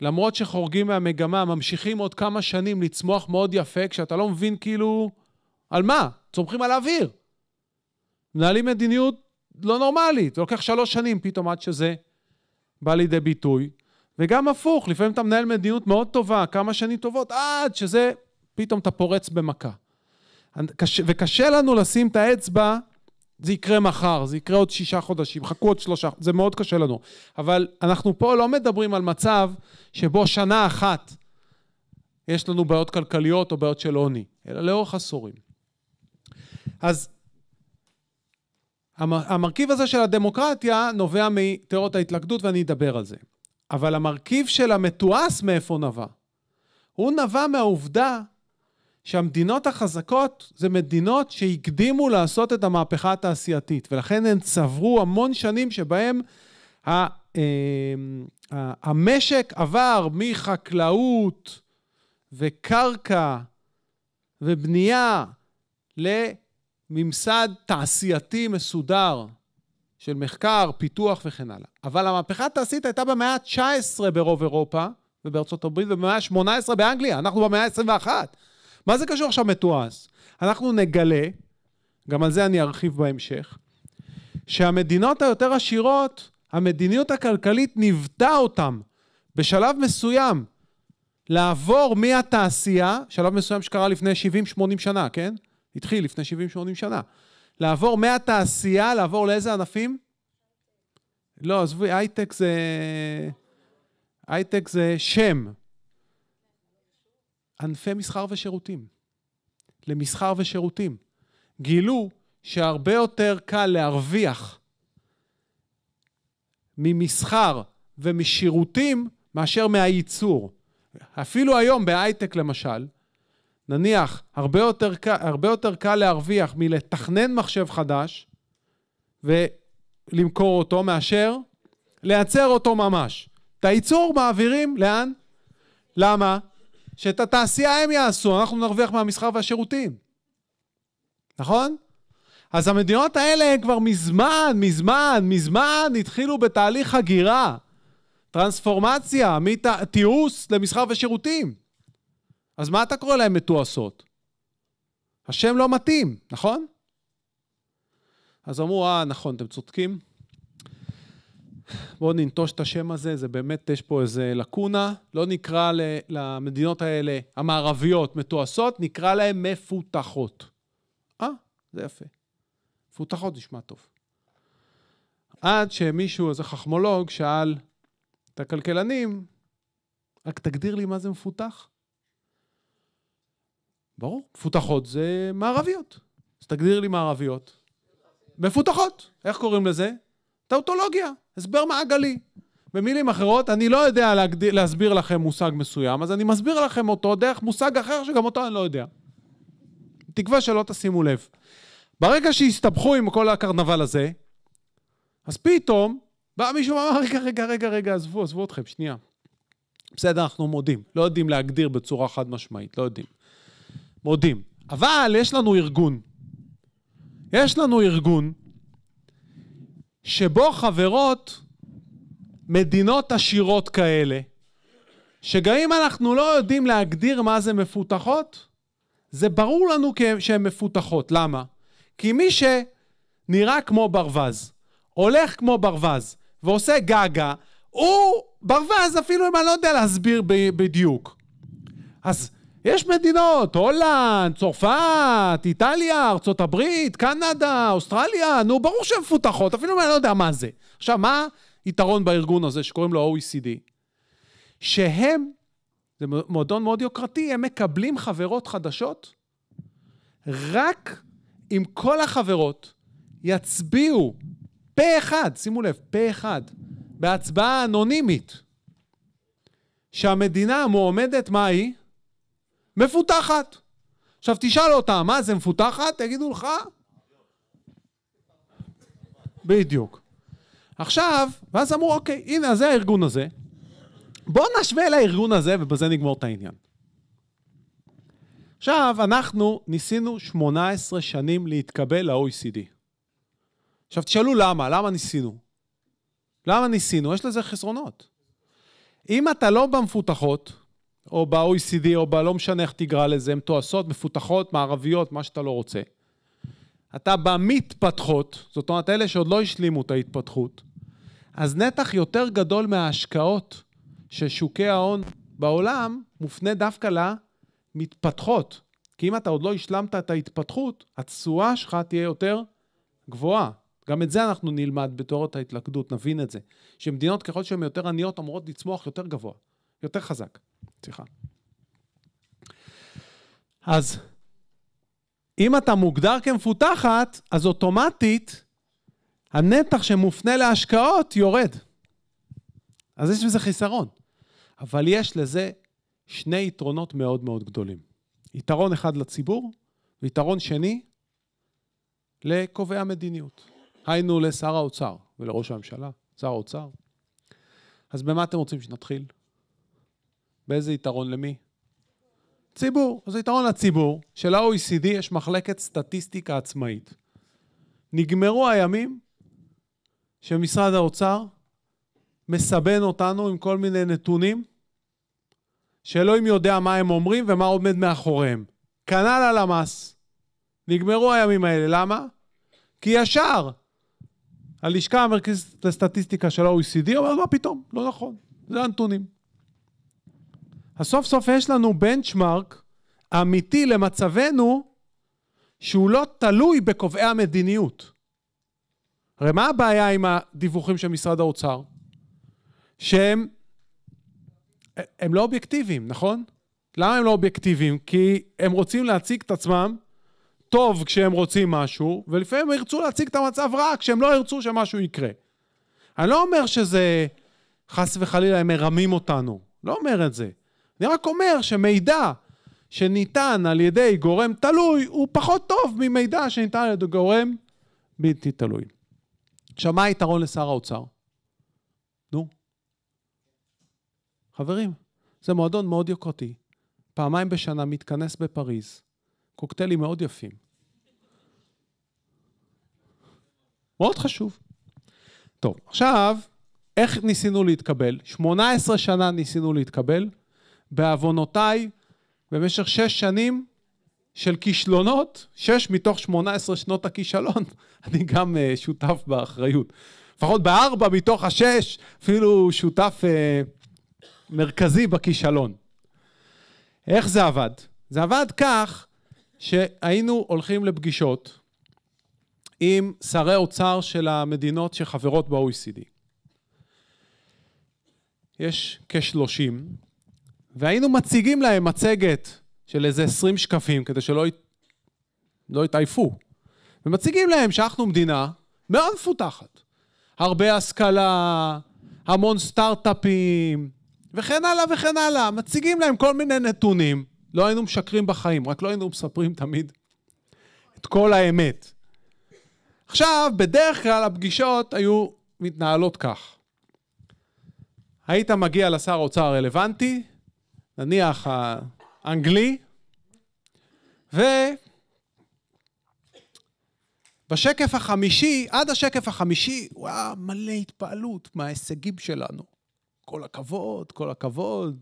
למרות שחורגים מהמגמה, ממשיכים עוד כמה שנים לצמוח מאוד יפה, כשאתה לא מבין כאילו... על מה? צומחים על האוויר. מנהלים מדיניות לא נורמלית. זה לוקח שלוש שנים פתאום עד שזה בא לידי ביטוי. וגם הפוך, לפעמים אתה מנהל מדיניות מאוד טובה, כמה שנים טובות, עד שזה, פתאום אתה פורץ במכה. וקשה לנו לשים את האצבע זה יקרה מחר, זה יקרה עוד שישה חודשים, חכו עוד שלושה, זה מאוד קשה לנו. אבל אנחנו פה לא מדברים על מצב שבו שנה אחת יש לנו בעיות כלכליות או בעיות של עוני, אלא לאורך עשורים. אז המרכיב הזה של הדמוקרטיה נובע מתיאוריות ההתלכדות ואני אדבר על זה. אבל המרכיב של המתועש מאיפה נבע? הוא נבע מהעובדה שהמדינות החזקות זה מדינות שהקדימו לעשות את המהפכה התעשייתית, ולכן הן צברו המון שנים שבהן אה, ה, המשק עבר מחקלאות וקרקע ובנייה לממסד תעשייתי מסודר של מחקר, פיתוח וכן הלאה. אבל המהפכה התעשית הייתה במאה ה-19 ברוב אירופה ובארצות הברית ובמאה ה-18 באנגליה, אנחנו במאה ה-21. מה זה קשור עכשיו מתועש? אנחנו נגלה, גם על זה אני ארחיב בהמשך, שהמדינות היותר עשירות, המדיניות הכלכלית ניווטה אותם בשלב מסוים לעבור מהתעשייה, שלב מסוים שקרה לפני 70-80 שנה, כן? התחיל לפני 70-80 שנה. לעבור מהתעשייה, לעבור לאיזה ענפים? לא, עזבי, הייטק זה... הייטק זה שם. ענפי מסחר ושירותים. למסחר ושירותים. גילו שהרבה יותר קל להרוויח ממסחר ומשירותים מאשר מהייצור. אפילו היום בהייטק למשל, נניח, הרבה יותר, קל, הרבה יותר קל להרוויח מלתכנן מחשב חדש ולמכור אותו מאשר לייצר אותו ממש. את הייצור מעבירים לאן? למה? שאת התעשייה הם יעשו, אנחנו נרוויח מהמסחר והשירותים. נכון? אז המדינות האלה הן כבר מזמן, מזמן, מזמן התחילו בתהליך הגירה, טרנספורמציה, תיעוש למסחר ושירותים. אז מה אתה קורא להן מתועשות? השם לא מתאים, נכון? אז אמרו, אה, נכון, אתם צודקים, בואו ננטוש את השם הזה, זה באמת, יש פה איזה לקונה, לא נקרא למדינות האלה המערביות מתועשות, נקרא להן מפותחות. אה, זה יפה. מפותחות נשמע טוב. עד שמישהו, איזה חכמולוג, שאל את הכלכלנים, רק תגדיר לי מה זה מפותח. ברור, מפותחות זה מערביות. אז תגדיר לי מערביות. מפותחות, איך קוראים לזה? טאוטולוגיה, הסבר מעגלי. במילים אחרות, אני לא יודע להגדיר, להסביר לכם מושג מסוים, אז אני מסביר לכם אותו דרך מושג אחר שגם אותו אני לא יודע. תקווה שלא תשימו לב. ברגע שהסתבכו עם כל הקרנבל הזה, אז פתאום בא מישהו ואמר, רגע, רגע, רגע, רגע, עזבו, עזבו אתכם, שנייה. בסדר, אנחנו מודים. לא יודעים להגדיר בצורה חד משמעית, לא יודעים. מודים. אבל יש לנו ארגון. יש לנו ארגון שבו חברות מדינות עשירות כאלה, שגם אם אנחנו לא יודעים להגדיר מה זה מפותחות, זה ברור לנו שהן מפותחות. למה? כי מי שנראה כמו ברווז, הולך כמו ברווז ועושה גגה, הוא ברווז אפילו אם אני לא יודע להסביר בדיוק. אז יש מדינות, הולנד, צרפת, איטליה, ארה"ב, קנדה, אוסטרליה, נו, ברור שהן מפותחות, אפילו אני לא יודע מה זה. עכשיו, מה היתרון בארגון הזה שקוראים לו OECD? שהם, זה מועדון מאוד יוקרתי, הם מקבלים חברות חדשות רק אם כל החברות יצביעו פה אחד, שימו לב, פה אחד, בהצבעה אנונימית, שהמדינה המועמדת, מה היא? מפותחת. עכשיו תשאל אותה, מה זה מפותחת? תגידו לך... בדיוק. עכשיו, ואז אמרו, אוקיי, הנה, זה הארגון הזה. בואו נשווה לארגון הזה, ובזה נגמור את העניין. עכשיו, אנחנו ניסינו 18 שנים להתקבל ל-OECD. עכשיו, תשאלו למה, למה ניסינו? למה ניסינו? יש לזה חסרונות. אם אתה לא במפותחות, או ב-OECD, או בלא משנה איך תקרא לזה, הן תועשות, מפותחות, מערביות, מה שאתה לא רוצה. אתה במתפתחות, זאת אומרת, אלה שעוד לא השלימו את ההתפתחות, אז נתח יותר גדול מההשקעות של שוקי ההון בעולם מופנה דווקא למתפתחות. כי אם אתה עוד לא השלמת את ההתפתחות, התשואה שלך תהיה יותר גבוהה. גם את זה אנחנו נלמד בתיאוריית ההתלכדות, נבין את זה. שמדינות ככל שהן יותר עניות אמורות לצמוח יותר גבוה, יותר חזק. סליחה. אז אם אתה מוגדר כמפותחת, אז אוטומטית הנתח שמופנה להשקעות יורד. אז יש בזה חיסרון. אבל יש לזה שני יתרונות מאוד מאוד גדולים. יתרון אחד לציבור, ויתרון שני לקובעי המדיניות. היינו לשר האוצר ולראש הממשלה, שר האוצר. אז במה אתם רוצים שנתחיל? באיזה יתרון למי? ציבור. אז יתרון לציבור, של-OECD יש מחלקת סטטיסטיקה עצמאית. נגמרו הימים שמשרד האוצר מסבן אותנו עם כל מיני נתונים שאלוהים יודע מה הם אומרים ומה עומד מאחוריהם. כנ"ל הלמ"ס. נגמרו הימים האלה. למה? כי ישר הלשכה המרכזית לסטטיסטיקה של ה-OECD אומרת, מה פתאום? לא נכון. זה הנתונים. אז סוף סוף יש לנו בנצ'מרק אמיתי למצבנו, שהוא לא תלוי בקובעי המדיניות. הרי מה הבעיה עם הדיווחים של משרד האוצר? שהם הם לא אובייקטיביים, נכון? למה הם לא אובייקטיביים? כי הם רוצים להציג את עצמם טוב כשהם רוצים משהו, ולפעמים הם ירצו להציג את המצב רע כשהם לא ירצו שמשהו יקרה. אני לא אומר שזה, חס וחלילה, הם מרמים אותנו. לא אומר את זה. אני רק אומר שמידע שניתן על ידי גורם תלוי הוא פחות טוב ממידע שניתן על ידי גורם בלתי תלוי. עכשיו, מה היתרון לשר האוצר? נו. חברים, זה מועדון מאוד יוקרתי. פעמיים בשנה מתכנס בפריז. קוקטיילים מאוד יפים. מאוד חשוב. טוב, עכשיו, איך ניסינו להתקבל? 18 שנה ניסינו להתקבל, בעוונותיי במשך שש שנים של כישלונות, שש מתוך שמונה עשרה שנות הכישלון, אני גם uh, שותף באחריות. לפחות בארבע מתוך השש, אפילו שותף uh, מרכזי בכישלון. איך זה עבד? זה עבד כך שהיינו הולכים לפגישות עם שרי אוצר של המדינות שחברות ב-OECD. יש כ-30, והיינו מציגים להם מצגת של איזה 20 שקפים, כדי שלא י... לא יתעייפו. ומציגים להם שאנחנו מדינה מאוד מפותחת. הרבה השכלה, המון סטארט-אפים, וכן הלאה וכן הלאה. מציגים להם כל מיני נתונים. לא היינו משקרים בחיים, רק לא היינו מספרים תמיד את כל האמת. עכשיו, בדרך כלל הפגישות היו מתנהלות כך. היית מגיע לשר האוצר הרלוונטי, נניח האנגלי, ובשקף החמישי, עד השקף החמישי, הוא היה מלא התפעלות מההישגים שלנו. כל הכבוד, כל הכבוד.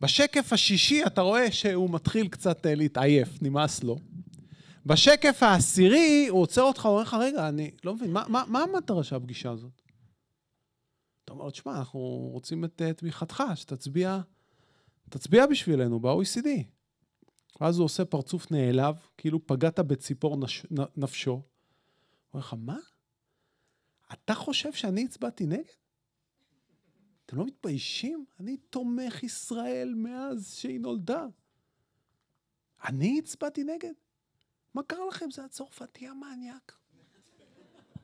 בשקף השישי אתה רואה שהוא מתחיל קצת אה, להתעייף, נמאס לו. בשקף העשירי הוא עוצר אותך, הוא אומר לך, רגע, אני לא מבין, מה, מה, מה המטרה של הפגישה הזאת? אתה אומר, תשמע, אנחנו רוצים את אה, תמיכתך, שתצביע תצביע בשבילנו ב-OECD. ואז הוא עושה פרצוף נעלב, כאילו פגעת בציפור נש... נפשו. הוא אומר לך, מה? אתה חושב שאני הצבעתי נגד? אתם לא מתביישים? אני תומך ישראל מאז שהיא נולדה. אני הצבעתי נגד? מה קרה לכם? זה הצרפתי המניאק.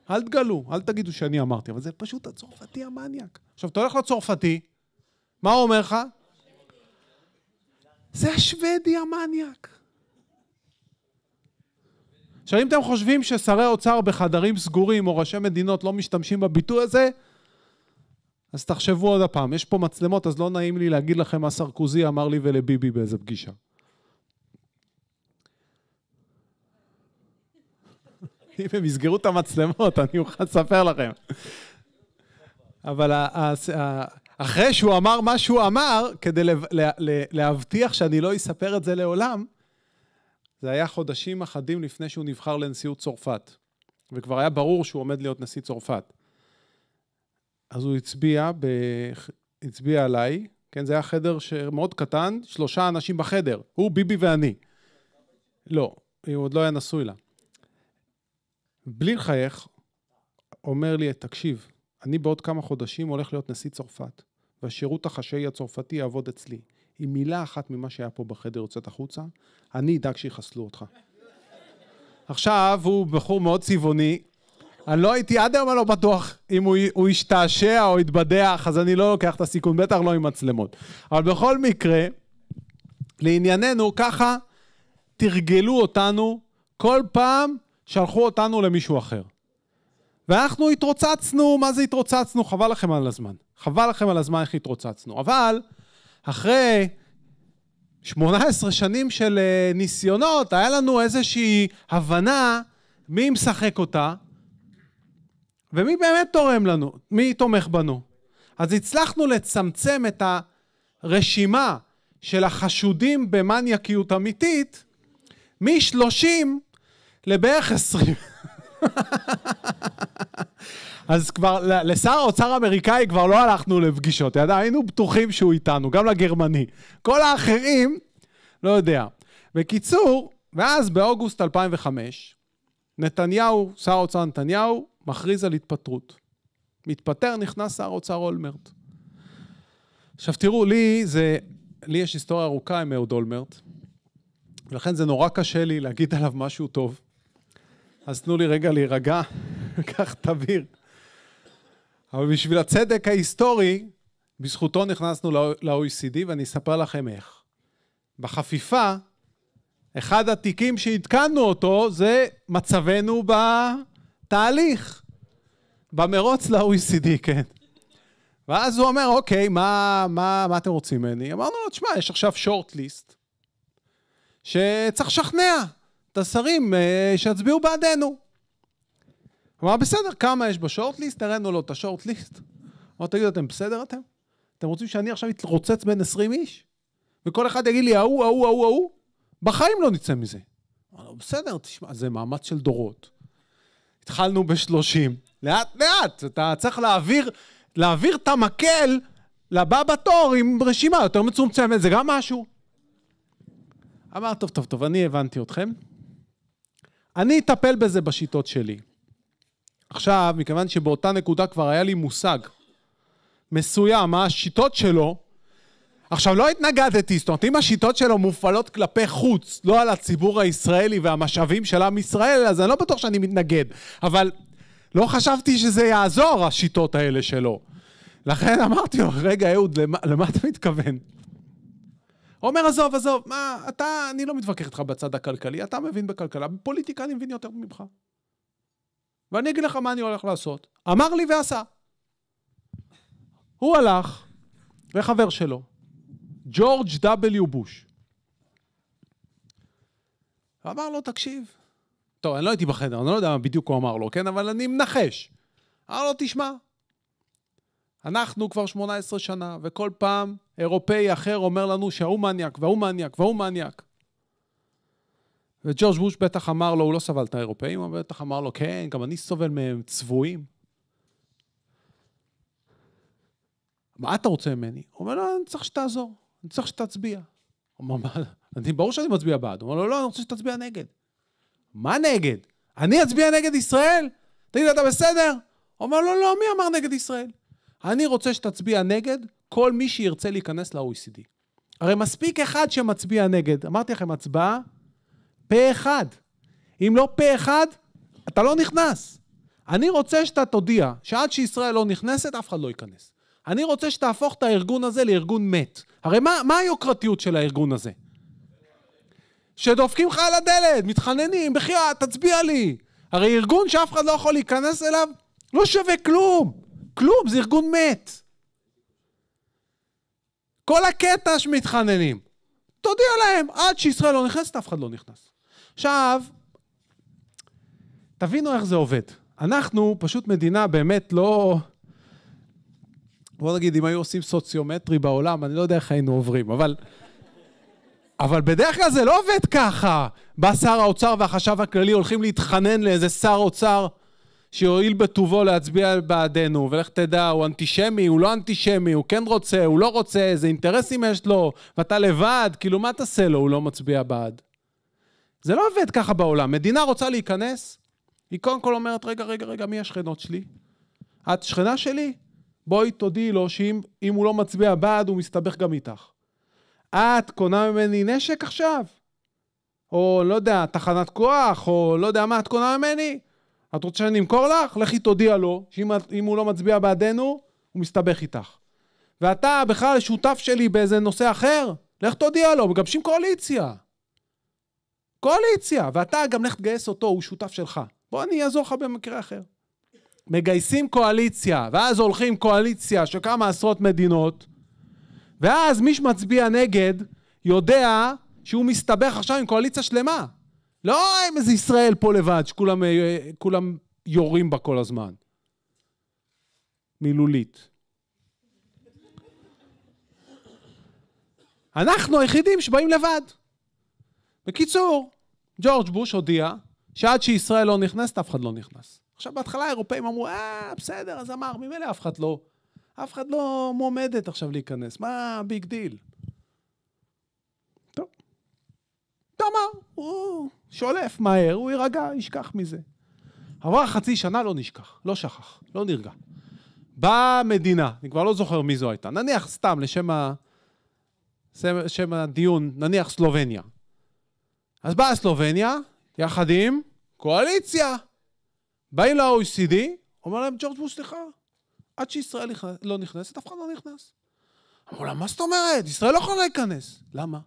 אל תגלו, אל תגידו שאני אמרתי, אבל זה פשוט הצרפתי המניאק. עכשיו, אתה הולך לצרפתי, מה הוא אומר לך? זה השוודי המניאק. עכשיו, אם אתם חושבים ששרי אוצר בחדרים סגורים או ראשי מדינות לא משתמשים בביטוי הזה, אז תחשבו עוד הפעם, יש פה מצלמות, אז לא נעים לי להגיד לכם מה סרקוזי אמר לי ולביבי באיזה פגישה. אם הם יסגרו את המצלמות, אני אוכל לספר לכם. אבל אחרי שהוא אמר מה שהוא אמר, כדי לה, לה, להבטיח שאני לא אספר את זה לעולם, זה היה חודשים אחדים לפני שהוא נבחר לנשיאות צרפת. וכבר היה ברור שהוא עומד להיות נשיא צרפת. אז הוא הצביע, ב... הצביע עליי, כן, זה היה חדר מאוד קטן, שלושה אנשים בחדר, הוא, ביבי ואני. לא, הוא עוד לא היה נשוי לה. בלי לחייך, אומר לי, תקשיב, אני בעוד כמה חודשים הולך להיות נשיא צרפת, והשירות החשאי הצרפתי יעבוד אצלי. אם מילה אחת ממה שהיה פה בחדר יוצאת החוצה, אני אדאג שיחסלו אותך. עכשיו, הוא בחור מאוד צבעוני. אני לא הייתי, עד היום אני לא בטוח אם הוא, הוא ישתעשע או יתבדח, אז אני לא לוקח את הסיכון, בטח לא עם מצלמות. אבל בכל מקרה, לענייננו, ככה תרגלו אותנו, כל פעם שלחו אותנו למישהו אחר. ואנחנו התרוצצנו, מה זה התרוצצנו? חבל לכם על הזמן. חבל לכם על הזמן איך התרוצצנו. אבל אחרי 18 שנים של אה, ניסיונות, היה לנו איזושהי הבנה מי משחק אותה ומי באמת תורם לנו, מי תומך בנו. אז הצלחנו לצמצם את הרשימה של החשודים במניאקיות אמיתית מ-30 לבערך 20. אז כבר, לשר האוצר האמריקאי כבר לא הלכנו לפגישות, ידע, היינו בטוחים שהוא איתנו, גם לגרמני. כל האחרים, לא יודע. בקיצור, ואז באוגוסט 2005, נתניהו, שר האוצר נתניהו, מכריז על התפטרות. מתפטר, נכנס שר האוצר אולמרט. עכשיו תראו, לי זה, לי יש היסטוריה ארוכה עם אהוד אולמרט, ולכן זה נורא קשה לי להגיד עליו משהו טוב. אז תנו לי רגע להירגע. קח את האוויר. אבל בשביל הצדק ההיסטורי, בזכותו נכנסנו ל-OECD, ואני אספר לכם איך. בחפיפה, אחד התיקים שעדכנו אותו זה מצבנו בתהליך, במרוץ ל-OECD, כן. ואז הוא אומר, אוקיי, מה, מה, מה אתם רוצים ממני? אמרנו לו, תשמע, יש עכשיו שורט-ליסט שצריך לשכנע את השרים אה, שיצביעו בעדנו. אמר, בסדר, כמה יש בשורטליסט? הראינו לו לא, את השורטליסט. אמר, תגידו, אתם בסדר אתם? אתם רוצים שאני עכשיו אתרוצץ בין 20 איש? וכל אחד יגיד לי, ההוא, ההוא, ההוא, ההוא? בחיים לא נצא מזה. אמר, בסדר, תשמע, זה מאמץ של דורות. התחלנו ב-30, לאט-לאט, אתה צריך להעביר, להעביר את המקל לבא בתור עם רשימה יותר מצומצמת, זה גם משהו. אמר, טוב, טוב, טוב, אני הבנתי אתכם. אני אטפל בזה בשיטות שלי. עכשיו, מכיוון שבאותה נקודה כבר היה לי מושג מסוים מה השיטות שלו, עכשיו, לא התנגדתי, זאת אומרת, אם השיטות שלו מופעלות כלפי חוץ, לא על הציבור הישראלי והמשאבים של עם ישראל, אז אני לא בטוח שאני מתנגד. אבל לא חשבתי שזה יעזור, השיטות האלה שלו. לכן אמרתי לו, רגע, אהוד, למה, למה אתה מתכוון? אומר, עזוב, עזוב, מה, אתה, אני לא מתווכח איתך בצד הכלכלי, אתה מבין בכלכלה, בפוליטיקה אני מבין יותר ממך. ואני אגיד לך מה אני הולך לעשות. אמר לי ועשה. הוא הלך, וחבר שלו, ג'ורג' דאבליו בוש, ואמר לו, תקשיב, טוב, אני לא הייתי בחדר, אני לא יודע מה בדיוק הוא אמר לו, כן? אבל אני מנחש. אמר לו, תשמע, אנחנו כבר 18 שנה, וכל פעם אירופאי אחר אומר לנו שההוא מניאק, וההוא מניאק, וההוא מניאק. וג'ורג' בוש בטח אמר לו, הוא לא סבל את האירופאים, הוא בטח אמר לו, כן, גם אני סובל מהם צבועים. מה אתה רוצה ממני? הוא אומר לו, אני צריך שתעזור, אני צריך שתצביע. הוא אומר, מה? אני, ברור שאני מצביע בעד. הוא אומר לו, לא, אני רוצה שתצביע נגד. מה נגד? אני אצביע נגד ישראל? תגיד, אתה בסדר? הוא אומר, לו, לא, מי אמר נגד ישראל? אני רוצה שתצביע נגד כל מי שירצה להיכנס ל-OECD. הרי מספיק אחד שמצביע נגד. אמרתי לכם, הצבעה פה אחד. אם לא פה אחד, אתה לא נכנס. אני רוצה שאתה תודיע שעד שישראל לא נכנסת, אף אחד לא ייכנס. אני רוצה שתהפוך את הארגון הזה לארגון מת. הרי מה, מה היוקרתיות של הארגון הזה? שדופקים לך על הדלת, מתחננים, בחייאת, תצביע לי. הרי ארגון שאף אחד לא יכול להיכנס אליו, לא שווה כלום. כלום, זה ארגון מת. כל הקטע שמתחננים. תודיע להם, עד שישראל לא נכנסת, אף אחד לא נכנס. עכשיו, תבינו איך זה עובד. אנחנו פשוט מדינה באמת לא... בוא נגיד, אם היו עושים סוציומטרי בעולם, אני לא יודע איך היינו עוברים, אבל... אבל בדרך כלל זה לא עובד ככה. בא שר האוצר והחשב הכללי הולכים להתחנן לאיזה שר אוצר שיועיל בטובו להצביע בעדנו, ולך תדע, הוא אנטישמי, הוא לא אנטישמי, הוא כן רוצה, הוא לא רוצה, איזה אינטרסים יש לו, ואתה לבד, כאילו, מה תעשה לו, הוא לא מצביע בעד. זה לא עובד ככה בעולם. מדינה רוצה להיכנס, היא קודם כל אומרת, רגע, רגע, רגע, מי השכנות שלי? את שכנה שלי? בואי תודי לו שאם הוא לא מצביע בעד, הוא מסתבך גם איתך. את קונה ממני נשק עכשיו? או לא יודע, תחנת כוח, או לא יודע מה את קונה ממני? את רוצה שאני אמכור לך? לכי תודיע לו שאם הוא לא מצביע בעדנו, הוא מסתבך איתך. ואתה בכלל שותף שלי באיזה נושא אחר? לך תודיע לו, מגבשים קואליציה. קואליציה, ואתה גם לך תגייס אותו, הוא שותף שלך. בוא אני אעזור לך במקרה אחר. מגייסים קואליציה, ואז הולכים קואליציה של כמה עשרות מדינות, ואז מי שמצביע נגד יודע שהוא מסתבך עכשיו עם קואליציה שלמה. לא עם איזה ישראל פה לבד, שכולם אה, יורים בה כל הזמן. מילולית. אנחנו היחידים שבאים לבד. בקיצור, ג'ורג' בוש הודיע שעד שישראל לא נכנסת, אף אחד לא נכנס. עכשיו, בהתחלה האירופאים אמרו, אה, בסדר, אז אמר, ממילא אף אחד לא. אף אחד לא מועמדת עכשיו להיכנס, מה הביג דיל? טוב. תמר, הוא שולף מהר, הוא יירגע, ישכח מזה. עברה חצי שנה, לא נשכח, לא שכח, לא נרגע. באה מדינה, אני כבר לא זוכר מי זו הייתה, נניח סתם, לשם ה... שם הדיון, נניח סלובניה. אז באה סלובניה, יחד עם קואליציה. באים ל-OECD, אומר להם ג'ורג' בוס, סליחה, עד שישראל לא נכנסת, אף אחד לא נכנס. אמרו לה, מה זאת אומרת? ישראל לא יכולה להיכנס. למה?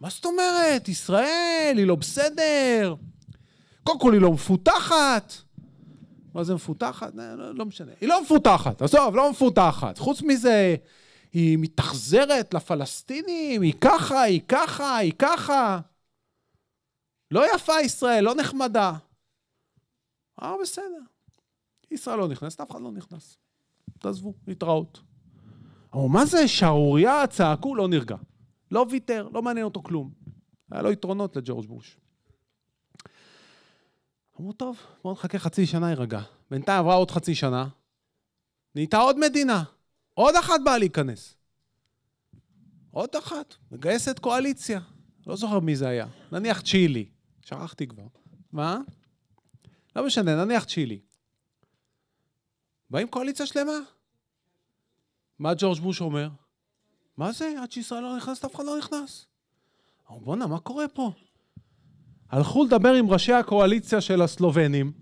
מה זאת אומרת? ישראל, היא לא בסדר. קודם כל, היא לא מפותחת. מה זה מפותחת? לא, לא, לא משנה. היא לא מפותחת, עזוב, לא מפותחת. חוץ מזה, היא מתאכזרת לפלסטינים, היא ככה, היא ככה, היא ככה. לא יפה ישראל, לא נחמדה. אה, בסדר. ישראל לא נכנסת, אף אחד לא נכנס. תעזבו, להתראות. אמרו, מה זה שערורייה? צעקו, לא נרגע. לא ויתר, לא מעניין אותו כלום. היה לו יתרונות לג'ורג' בוש. אמרו, טוב, בואו נחכה חצי שנה, יירגע. בינתיים עברה עוד חצי שנה, נהייתה עוד מדינה. עוד אחת באה להיכנס. עוד אחת, מגייסת קואליציה. לא זוכר מי זה היה. נניח צ'ילי. שכחתי כבר. מה? לא משנה, נניח צ'ילי. באים קואליציה שלמה. מה ג'ורג' בוש אומר? מה זה? עד שישראל לא נכנסת, אף אחד לא נכנס. אמרו, בואנה, מה קורה פה? הלכו לדבר עם ראשי הקואליציה של הסלובנים.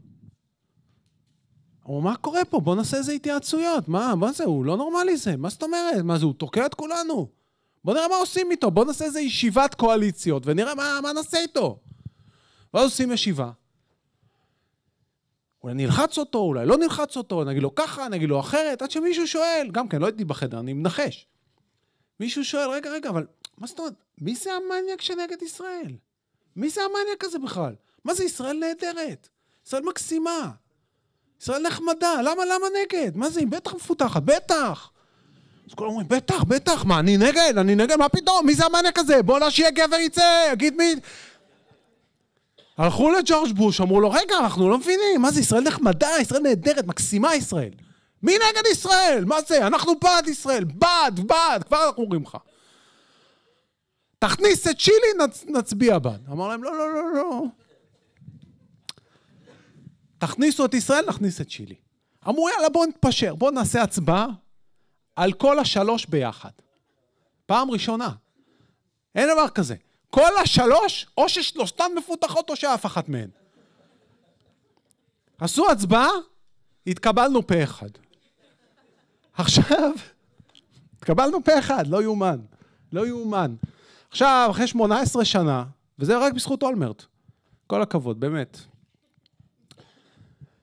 אמרו, מה קורה פה? בוא נעשה איזה התייעצויות. מה, מה זה? הוא לא נורמלי זה. מה זאת אומרת? מה זה, הוא תוקע את כולנו. בוא נראה מה עושים איתו. בוא נעשה איזה ישיבת קואליציות, ונראה מה, מה נעשה איתו. ואז עושים ישיבה. אולי נלחץ אותו, אולי לא נלחץ אותו, נגיד לו ככה, נגיד לו אחרת, עד שמישהו שואל, גם כן, לא הייתי בחדר, אני מנחש. מישהו שואל, רגע, רגע, אבל מה זאת אומרת, מי זה המניאק שנגד ישראל? מי זה המניאק הזה בכלל? מה זה, ישראל נהדרת, ישראל מקסימה, ישראל נחמדה, למה, למה נגד? מה זה, היא בטח מפותחת, בטח. אז כולם אומרים, בטח, בטח, מה, אני נגד, אני נגד, מה פתאום, מי זה המניאק הזה? בואנה שיהיה גבר יצא, יגיד מי... הלכו לג'ורג' בוש, אמרו לו, רגע, אנחנו לא מבינים, מה זה, ישראל נחמדה, ישראל נהדרת, מקסימה ישראל. מי נגד ישראל? מה זה? אנחנו בעד ישראל, בעד, בעד, כבר אנחנו אומרים לך. תכניס את צ'ילי, נצ... נצביע בעד. אמר להם, לא, לא, לא, לא. תכניסו את ישראל, נכניס את צ'ילי. אמרו, יאללה, בואו נתפשר, בואו נעשה הצבעה על כל השלוש ביחד. פעם ראשונה. אין דבר כזה. כל השלוש, או ששלושתן מפותחות או שאף אחת מהן. עשו הצבעה, התקבלנו פה אחד. עכשיו, התקבלנו פה אחד, לא יאומן. לא יאומן. עכשיו, אחרי 18 שנה, וזה רק בזכות אולמרט. כל הכבוד, באמת.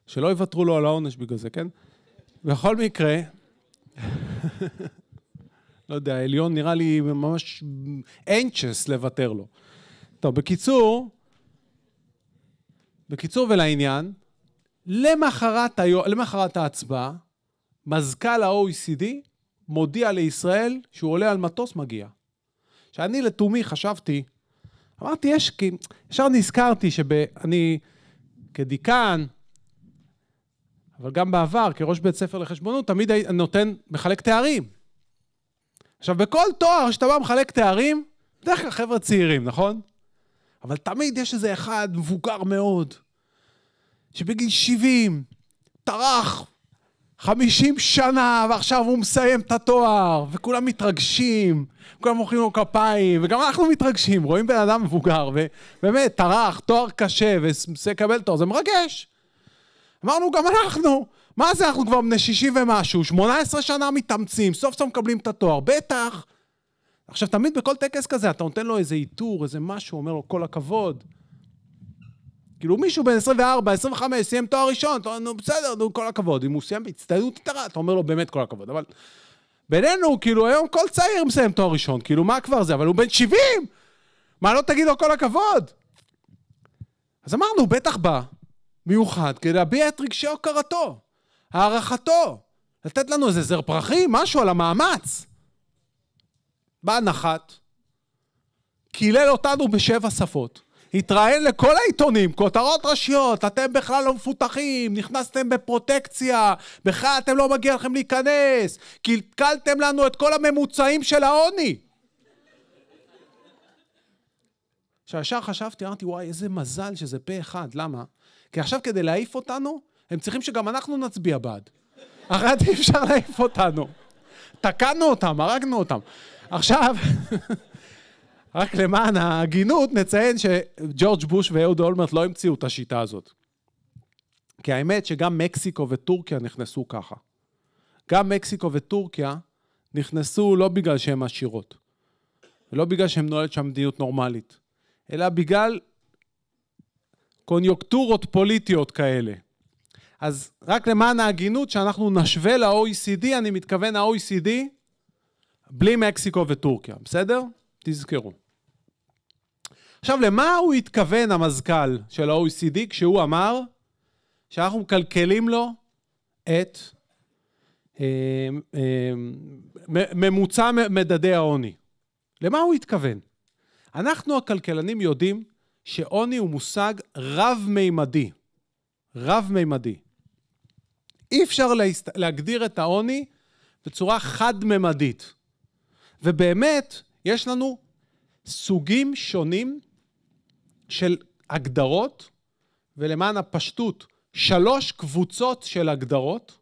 שלא יוותרו לו על העונש בגלל זה, כן? בכל מקרה... לא יודע, העליון נראה לי ממש anxious לוותר לו. טוב, בקיצור, בקיצור ולעניין, למחרת, היו, למחרת ההצבעה, מזכ"ל ה-OECD מודיע לישראל שהוא עולה על מטוס מגיע. שאני לתומי חשבתי, אמרתי, יש, כי ישר נזכרתי שאני כדיקן, אבל גם בעבר, כראש בית ספר לחשבונות, תמיד נותן, מחלק תארים. עכשיו, בכל תואר שאתה בא מחלק תארים, בדרך כלל חבר'ה צעירים, נכון? אבל תמיד יש איזה אחד מבוגר מאוד, שבגיל 70 טרח 50 שנה, ועכשיו הוא מסיים את התואר, וכולם מתרגשים, כולם מוחאים לו כפיים, וגם אנחנו מתרגשים, רואים בן אדם מבוגר, ובאמת, טרח, תואר קשה, ומסיים לקבל תואר, זה מרגש. אמרנו, גם אנחנו. מה זה, אנחנו כבר בני 60 ומשהו, 18 שנה מתאמצים, סוף סוף מקבלים את התואר, בטח. עכשיו, תמיד בכל טקס כזה אתה נותן לו איזה עיטור, איזה משהו, אומר לו כל הכבוד. כאילו מישהו בן 24, 25, סיים תואר ראשון, אתה אומר, נו בסדר, נו כל הכבוד. אם הוא סיים בהצטיינות יתרה, אתה אומר לו באמת כל הכבוד. אבל בינינו, כאילו היום כל צעיר מסיים תואר ראשון, כאילו מה כבר זה? אבל הוא בן 70! מה לא תגיד לו כל הכבוד? אז אמרנו, בטח בא מיוחד כדי להביע את רגשי הוקרתו. הערכתו. לתת לנו איזה זר פרחים, משהו על המאמץ. בא נחת, קילל אותנו בשבע שפות, התראיין לכל העיתונים, כותרות ראשיות, אתם בכלל לא מפותחים, נכנסתם בפרוטקציה, בכלל אתם לא מגיע לכם להיכנס, קלקלתם לנו את כל הממוצעים של העוני. עכשיו, ישר חשבתי, אמרתי, וואי, איזה מזל שזה פה אחד, למה? כי עכשיו כדי להעיף אותנו, הם צריכים שגם אנחנו נצביע בעד. אחרת אי אפשר להעיף אותנו. תקענו אותם, הרגנו אותם. עכשיו, רק למען ההגינות, נציין שג'ורג' בוש ואהוד אולמרט לא המציאו את השיטה הזאת. כי האמת שגם מקסיקו וטורקיה נכנסו ככה. גם מקסיקו וטורקיה נכנסו לא בגלל שהן עשירות, ולא בגלל שהן נוהלת שם מדיניות נורמלית, אלא בגלל קוניוקטורות פוליטיות כאלה. אז רק למען ההגינות, שאנחנו נשווה ל-OECD, אני מתכוון ה-OECD בלי מקסיקו וטורקיה, בסדר? תזכרו. עכשיו, למה הוא התכוון, המזכ"ל של ה-OECD, כשהוא אמר שאנחנו מקלקלים לו את אה, אה, ממוצע מדדי העוני? למה הוא התכוון? אנחנו הכלכלנים יודעים שעוני הוא מושג רב-מימדי. רב-מימדי. אי אפשר להסת... להגדיר את העוני בצורה חד-ממדית. ובאמת, יש לנו סוגים שונים של הגדרות, ולמען הפשטות, שלוש קבוצות של הגדרות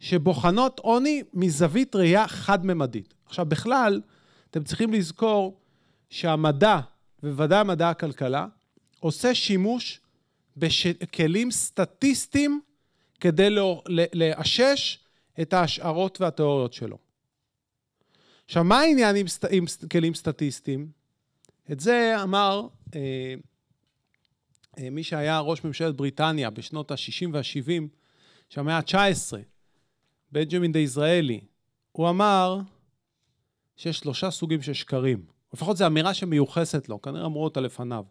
שבוחנות עוני מזווית ראייה חד-ממדית. עכשיו, בכלל, אתם צריכים לזכור שהמדע, ובוודאי מדע הכלכלה, עושה שימוש בכלים סטטיסטיים כדי לא- לאשש את ההשערות והתיאוריות שלו. עכשיו, מה העניין עם, סט... עם כלים סטטיסטיים? את זה אמר אה, אה, מי שהיה ראש ממשלת בריטניה בשנות ה-60 וה-70 שהמאה ה-19, בנג'מין דה יזרעאלי. הוא אמר שיש שלושה סוגים של שקרים. לפחות זו אמירה שמיוחסת לו, כנראה אמרו אותה לפניו,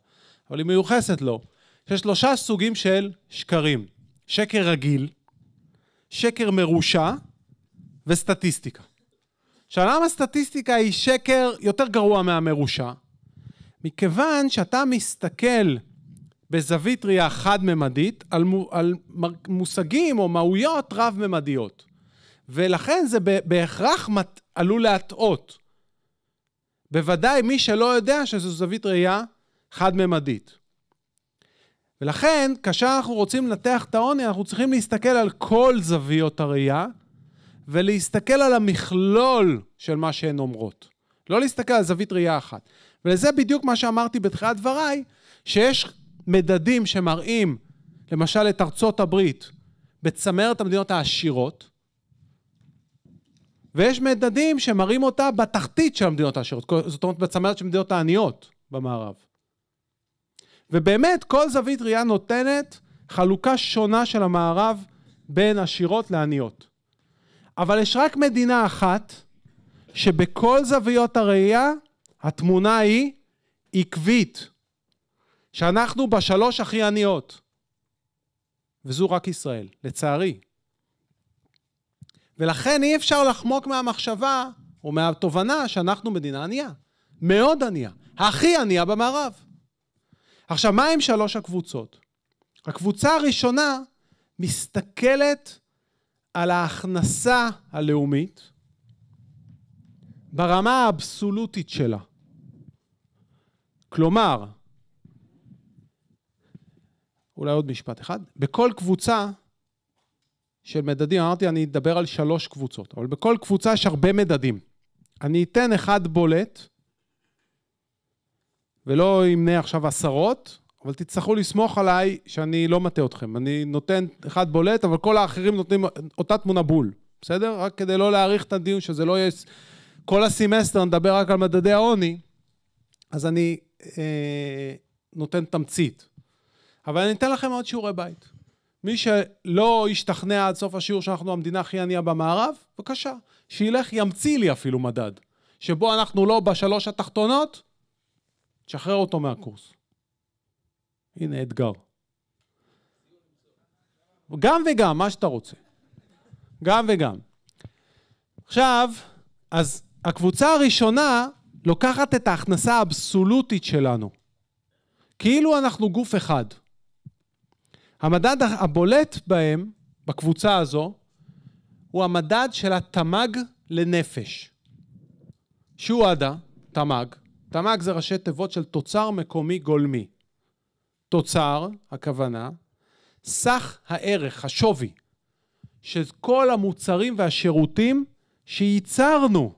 אבל היא מיוחסת לו, שיש שלושה סוגים של שקרים. שקר רגיל, שקר מרושע וסטטיסטיקה. עכשיו, למה סטטיסטיקה היא שקר יותר גרוע מהמרושע? מכיוון שאתה מסתכל בזווית ראייה חד-ממדית על, על מושגים או מהויות רב-ממדיות. ולכן זה בהכרח מת, עלול להטעות. בוודאי מי שלא יודע שזו זווית ראייה חד-ממדית. ולכן, כאשר אנחנו רוצים לנתח את העוני, אנחנו צריכים להסתכל על כל זוויות הראייה, ולהסתכל על המכלול של מה שהן אומרות. לא להסתכל על זווית ראייה אחת. ולזה בדיוק מה שאמרתי בתחילת דבריי, שיש מדדים שמראים, למשל, את ארצות הברית בצמרת המדינות העשירות, ויש מדדים שמראים אותה בתחתית של המדינות העשירות, זאת אומרת, בצמרת של המדינות העניות במערב. ובאמת, כל זווית ראייה נותנת חלוקה שונה של המערב בין עשירות לעניות. אבל יש רק מדינה אחת שבכל זוויות הראייה התמונה היא עקבית, שאנחנו בשלוש הכי עניות, וזו רק ישראל, לצערי. ולכן אי אפשר לחמוק מהמחשבה או מהתובנה שאנחנו מדינה ענייה, מאוד ענייה, הכי ענייה במערב. עכשיו, מה הם שלוש הקבוצות? הקבוצה הראשונה מסתכלת על ההכנסה הלאומית ברמה האבסולוטית שלה. כלומר, אולי עוד משפט אחד, בכל קבוצה של מדדים, אמרתי, אני אדבר על שלוש קבוצות, אבל בכל קבוצה יש הרבה מדדים. אני אתן אחד בולט, ולא אמנה עכשיו עשרות, אבל תצטרכו לסמוך עליי שאני לא מטעה אתכם. אני נותן אחד בולט, אבל כל האחרים נותנים אותה תמונה בול, בסדר? רק כדי לא להאריך את הדיון, שזה לא יהיה... כל הסמסטר נדבר רק על מדדי העוני, אז אני אה, נותן תמצית. אבל אני אתן לכם עוד שיעורי בית. מי שלא ישתכנע עד סוף השיעור שאנחנו המדינה הכי ענייה במערב, בבקשה, שילך, ימציא לי אפילו מדד, שבו אנחנו לא בשלוש התחתונות, תשחרר אותו מהקורס. הנה אתגר. גם וגם, מה שאתה רוצה. גם וגם. עכשיו, אז הקבוצה הראשונה לוקחת את ההכנסה האבסולוטית שלנו. כאילו אנחנו גוף אחד. המדד הבולט בהם, בקבוצה הזו, הוא המדד של התמ"ג לנפש. שהוא עדה, תמ"ג, תמ"ג זה ראשי תיבות של תוצר מקומי גולמי. תוצר, הכוונה, סך הערך, השווי, של כל המוצרים והשירותים שייצרנו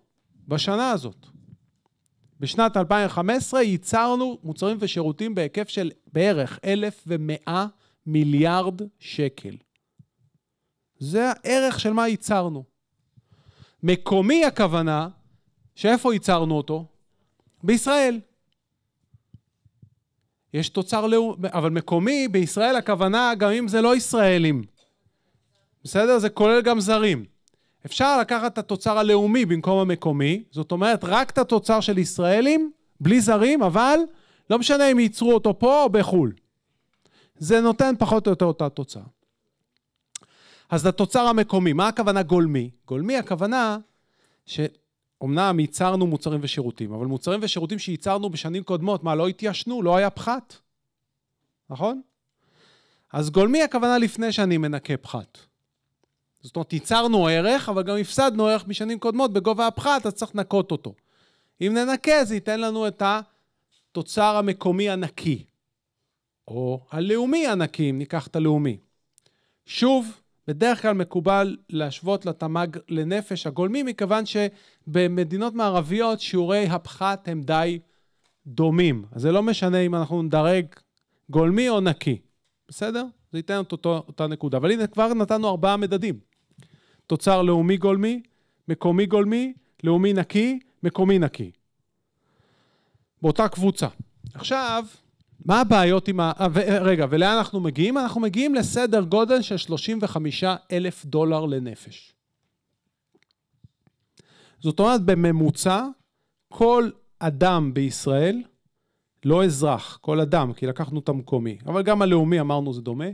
בשנה הזאת. בשנת 2015 ייצרנו מוצרים ושירותים בהיקף של בערך 1,100 מיליארד שקל. זה הערך של מה ייצרנו. מקומי הכוונה, שאיפה ייצרנו אותו? בישראל. יש תוצר לאומי, אבל מקומי בישראל הכוונה גם אם זה לא ישראלים. בסדר? זה כולל גם זרים. אפשר לקחת את התוצר הלאומי במקום המקומי, זאת אומרת רק את התוצר של ישראלים, בלי זרים, אבל לא משנה אם ייצרו אותו פה או בחו"ל. זה נותן פחות או יותר אותה תוצאה. אז לתוצר המקומי, מה הכוונה גולמי? גולמי הכוונה ש... אמנם ייצרנו מוצרים ושירותים, אבל מוצרים ושירותים שייצרנו בשנים קודמות, מה, לא התיישנו? לא היה פחת? נכון? אז גולמי הכוונה לפני שאני מנקה פחת. זאת אומרת, ייצרנו ערך, אבל גם הפסדנו ערך משנים קודמות בגובה הפחת, אז צריך לנקות אותו. אם ננקה, זה ייתן לנו את התוצר המקומי הנקי, או הלאומי הנקי, אם ניקח את הלאומי. שוב, בדרך כלל מקובל להשוות לתמ"ג לנפש הגולמי, מכיוון שבמדינות מערביות שיעורי הפחת הם די דומים. אז זה לא משנה אם אנחנו נדרג גולמי או נקי, בסדר? זה ייתן את אותו, אותה נקודה. אבל הנה, כבר נתנו ארבעה מדדים. תוצר לאומי גולמי, מקומי גולמי, לאומי נקי, מקומי נקי. באותה קבוצה. עכשיו, מה הבעיות עם ה... אה, אה, רגע, ולאן אנחנו מגיעים? אנחנו מגיעים לסדר גודל של 35 אלף דולר לנפש. זאת אומרת, בממוצע, כל אדם בישראל, לא אזרח, כל אדם, כי לקחנו את המקומי, אבל גם הלאומי אמרנו זה דומה,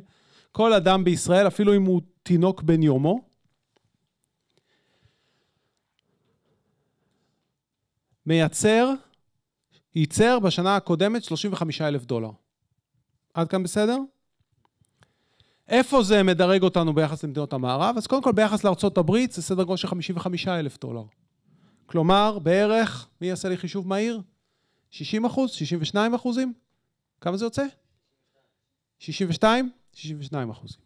כל אדם בישראל, אפילו אם הוא תינוק בן יומו, מייצר ייצר בשנה הקודמת 35 אלף דולר. עד כאן בסדר? איפה זה מדרג אותנו ביחס למדינות המערב? אז קודם כל ביחס לארצות הברית זה סדר גודל של 55 אלף דולר. כלומר, בערך, מי יעשה לי חישוב מהיר? 60 אחוז? 62 אחוזים? כמה זה יוצא? 62? 62 אחוזים.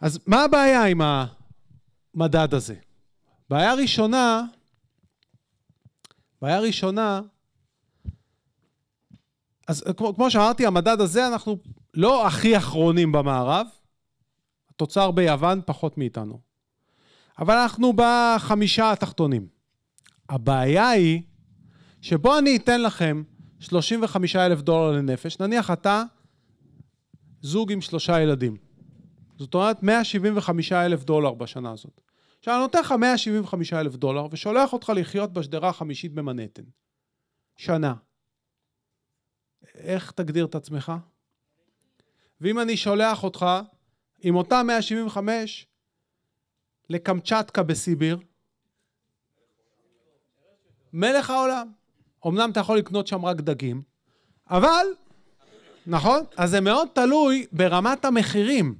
אז מה הבעיה עם המדד הזה? בעיה ראשונה, בעיה ראשונה, אז כמו, כמו שאמרתי, המדד הזה, אנחנו לא הכי אחרונים במערב. התוצר ביוון פחות מאיתנו. אבל אנחנו בחמישה התחתונים. הבעיה היא שבו אני אתן לכם 35 אלף דולר לנפש, נניח אתה זוג עם שלושה ילדים. זאת אומרת, 175 אלף דולר בשנה הזאת. עכשיו, אני נותן לך 175 אלף דולר ושולח אותך לחיות בשדרה החמישית במנהטן. שנה. איך תגדיר את עצמך? ואם אני שולח אותך עם אותה 175 לקמצ'טקה בסיביר, מלך העולם. אמנם אתה יכול לקנות שם רק דגים, אבל, נכון? אז זה מאוד תלוי ברמת המחירים.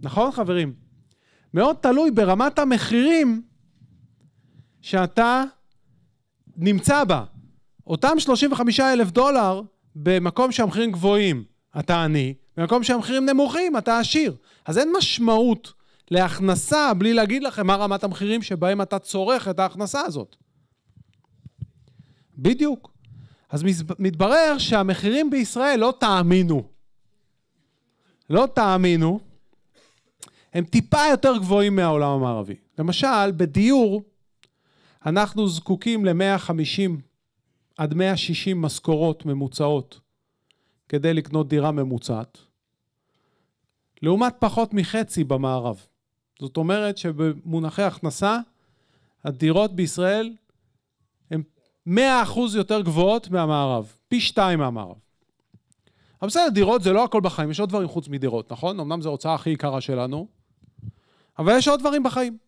נכון, חברים? מאוד תלוי ברמת המחירים שאתה נמצא בה. אותם 35 אלף דולר, במקום שהמחירים גבוהים, אתה עני, במקום שהמחירים נמוכים, אתה עשיר. אז אין משמעות להכנסה בלי להגיד לכם מה רמת המחירים שבהם אתה צורך את ההכנסה הזאת. בדיוק. אז מתברר שהמחירים בישראל, לא תאמינו, לא תאמינו, הם טיפה יותר גבוהים מהעולם המערבי. למשל, בדיור אנחנו זקוקים ל-150 עד 160 משכורות ממוצעות כדי לקנות דירה ממוצעת, לעומת פחות מחצי במערב. זאת אומרת שבמונחי הכנסה, הדירות בישראל הן 100% יותר גבוהות מהמערב, פי שתיים מהמערב. אבל בסדר, דירות זה לא הכל בחיים, יש עוד דברים חוץ מדירות, נכון? אמנם זו ההוצאה הכי יקרה שלנו, אבל יש עוד דברים בחיים.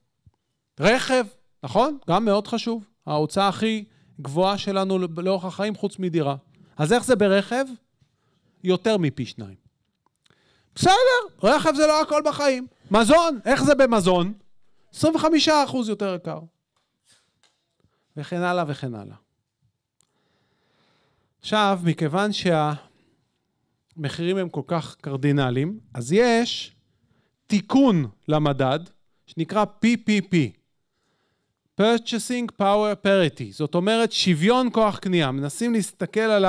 רכב, נכון? גם מאוד חשוב. ההוצאה הכי גבוהה שלנו לאורך החיים חוץ מדירה. אז איך זה ברכב? יותר מפי שניים. בסדר, רכב זה לא הכל בחיים. מזון, איך זה במזון? 25% יותר יקר. וכן הלאה וכן הלאה. עכשיו, מכיוון שהמחירים הם כל כך קרדינליים, אז יש תיקון למדד, שנקרא PPP, Purchasing Power Parity, זאת אומרת שוויון כוח קנייה, מנסים להסתכל על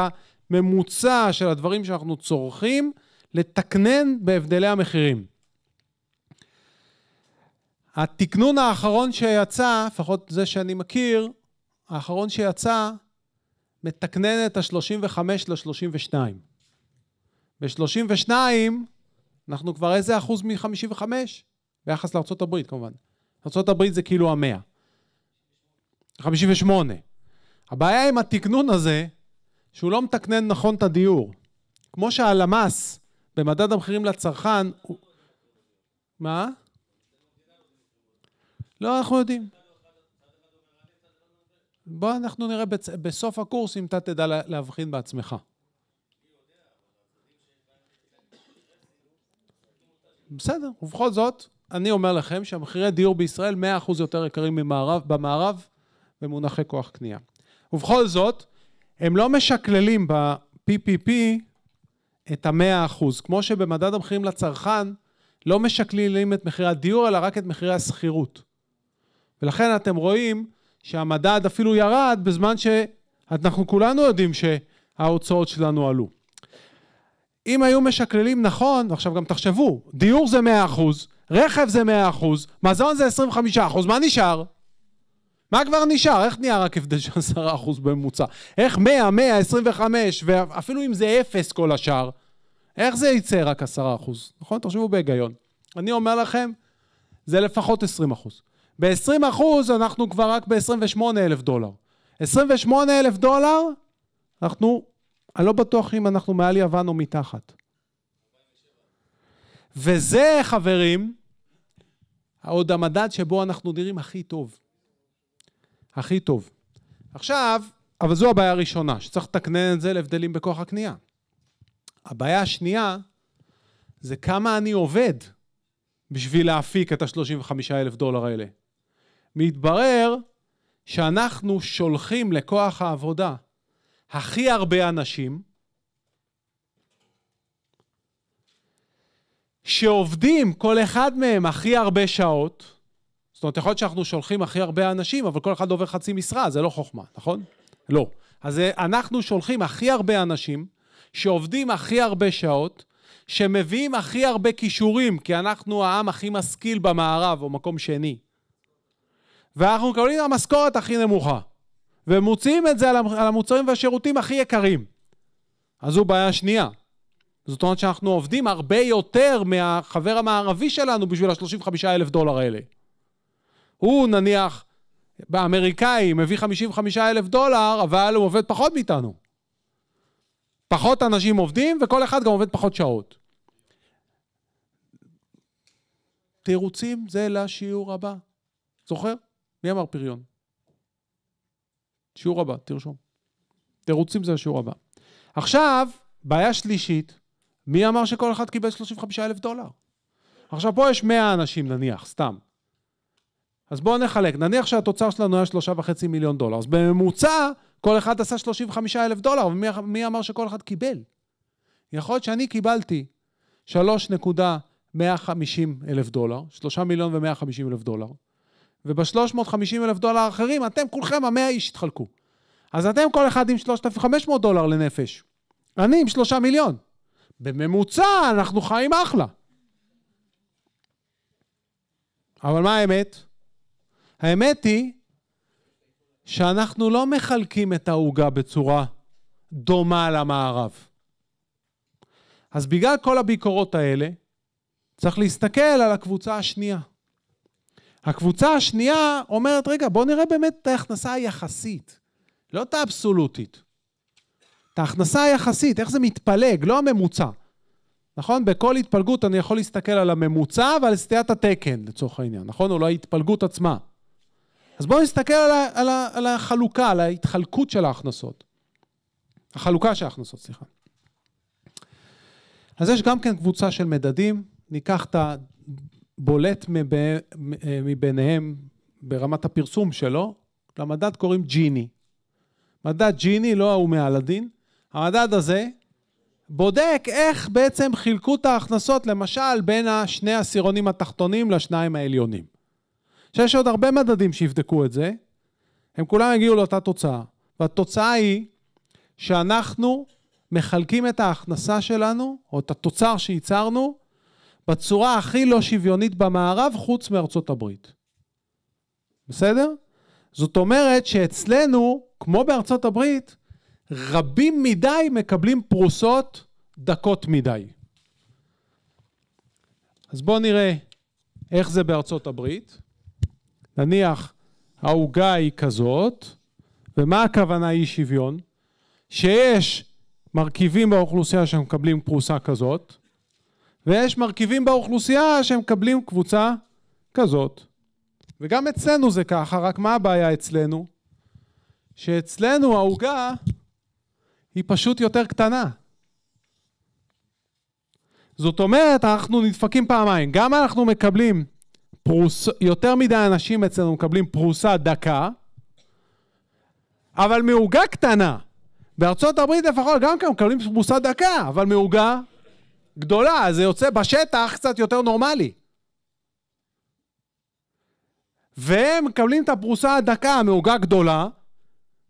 הממוצע של הדברים שאנחנו צורכים, לתקנן בהבדלי המחירים. התקנון האחרון שיצא, לפחות זה שאני מכיר, האחרון שיצא, מתקנן את ה-35 ל-32. ב-32 אנחנו כבר איזה אחוז מ-55? ביחס לארה"ב כמובן. ארה"ב זה כאילו המאה. 58. הבעיה עם התקנון הזה, שהוא לא מתקנן נכון את הדיור. כמו שהלמ"ס במדד המחירים לצרכן... הוא... מה? לא, אנחנו יודעים. בוא אנחנו נראה בסוף הקורס אם אתה תדע להבחין בעצמך. בסדר, ובכל זאת, אני אומר לכם שהמחירי דיור בישראל 100% יותר יקרים ממערב, במערב במונחי כוח קנייה. ובכל זאת, הם לא משקללים ב-PPP את ה-100%. כמו שבמדד המחירים לצרכן, לא משקללים את מחירי הדיור, אלא רק את מחירי השכירות. ולכן אתם רואים שהמדד אפילו ירד, בזמן שאנחנו כולנו יודעים שההוצאות שלנו עלו. אם היו משקללים נכון, עכשיו גם תחשבו, דיור זה 100%, רכב זה 100%, מזון זה 25%, מה נשאר? מה כבר נשאר? איך נהיה רק הבדל של 10% בממוצע? איך 100, 100, 25, ואפילו אם זה 0 כל השאר, איך זה יצא רק 10%? נכון? תחשבו בהיגיון. אני אומר לכם, זה לפחות 20%. ב-20% אנחנו כבר רק ב-28,000 דולר. 28,000 דולר, אנחנו אני לא בטוח אם אנחנו מעל יוון או מתחת. וזה, חברים, עוד המדד שבו אנחנו נראים הכי טוב. הכי טוב. עכשיו, אבל זו הבעיה הראשונה, שצריך לתקנן את זה להבדלים בכוח הקנייה. הבעיה השנייה זה כמה אני עובד בשביל להפיק את ה-35 אלף דולר האלה. מתברר שאנחנו שולחים לכוח העבודה הכי הרבה אנשים שעובדים, כל אחד מהם, הכי הרבה שעות. זאת אומרת, יכול להיות שאנחנו שולחים הכי הרבה אנשים, אבל כל אחד עובר חצי משרה, זה לא חוכמה, נכון? לא. אז אנחנו שולחים הכי הרבה אנשים שעובדים הכי הרבה שעות, שמביאים הכי הרבה כישורים, כי אנחנו העם הכי משכיל במערב, או מקום שני. ואנחנו מקבלים את המשכורת הכי נמוכה. ומוציאים את זה על המוצרים והשירותים הכי יקרים. אז זו בעיה שנייה. זאת אומרת שאנחנו עובדים הרבה יותר מהחבר המערבי שלנו בשביל ה-35 אלף דולר האלה. הוא נניח, באמריקאי מביא 55 אלף דולר, אבל הוא עובד פחות מאיתנו. פחות אנשים עובדים, וכל אחד גם עובד פחות שעות. תירוצים זה לשיעור הבא. זוכר? מי אמר פריון? שיעור הבא, תרשום. תירוצים זה השיעור הבא. עכשיו, בעיה שלישית, מי אמר שכל אחד קיבל 35 אלף דולר? עכשיו, פה יש 100 אנשים נניח, סתם. אז בואו נחלק. נניח שהתוצר שלנו היה 3.5 מיליון דולר, אז בממוצע כל אחד עשה 35 אלף דולר, ומי אמר שכל אחד קיבל? יכול להיות שאני קיבלתי 3.150 אלף דולר, 3 מיליון ו-150 אלף דולר, וב-350 אלף דולר האחרים, אתם כולכם, המאה איש התחלקו. אז אתם כל אחד עם 3,500 דולר לנפש. אני עם 3 מיליון. בממוצע אנחנו חיים אחלה. אבל מה האמת? האמת היא שאנחנו לא מחלקים את העוגה בצורה דומה למערב. אז בגלל כל הביקורות האלה, צריך להסתכל על הקבוצה השנייה. הקבוצה השנייה אומרת, רגע, בואו נראה באמת את ההכנסה היחסית, לא את האבסולוטית. את ההכנסה היחסית, איך זה מתפלג, לא הממוצע. נכון? בכל התפלגות אני יכול להסתכל על הממוצע ועל סטיית התקן, לצורך העניין, נכון? או ההתפלגות עצמה. אז בואו נסתכל על, ה, על, ה, על החלוקה, על ההתחלקות של ההכנסות. החלוקה של ההכנסות, סליחה. אז יש גם כן קבוצה של מדדים, ניקח את ה... בולט מביניהם ברמת הפרסום שלו, למדד קוראים ג'יני. מדד ג'יני, לא ההוא מאלאדין. המדד הזה בודק איך בעצם חילקו את ההכנסות, למשל, בין השני העשירונים התחתונים לשניים העליונים. שיש עוד הרבה מדדים שיבדקו את זה, הם כולם הגיעו לאותה תוצאה. והתוצאה היא שאנחנו מחלקים את ההכנסה שלנו, או את התוצר שייצרנו, בצורה הכי לא שוויונית במערב, חוץ מארצות הברית. בסדר? זאת אומרת שאצלנו, כמו בארצות הברית, רבים מדי מקבלים פרוסות דקות מדי. אז בואו נראה איך זה בארצות הברית. נניח העוגה היא כזאת, ומה הכוונה אי שוויון? שיש מרכיבים באוכלוסייה שמקבלים פרוסה כזאת, ויש מרכיבים באוכלוסייה שמקבלים קבוצה כזאת. וגם אצלנו זה ככה, רק מה הבעיה אצלנו? שאצלנו העוגה היא פשוט יותר קטנה. זאת אומרת, אנחנו נדפקים פעמיים. גם אנחנו מקבלים פרוס... יותר מדי אנשים אצלנו מקבלים פרוסה דקה, אבל מעוגה קטנה. בארצות הברית לפחות גם כן מקבלים פרוסה דקה, אבל מעוגה גדולה, אז זה יוצא בשטח קצת יותר נורמלי. והם מקבלים את הפרוסה הדקה מעוגה גדולה,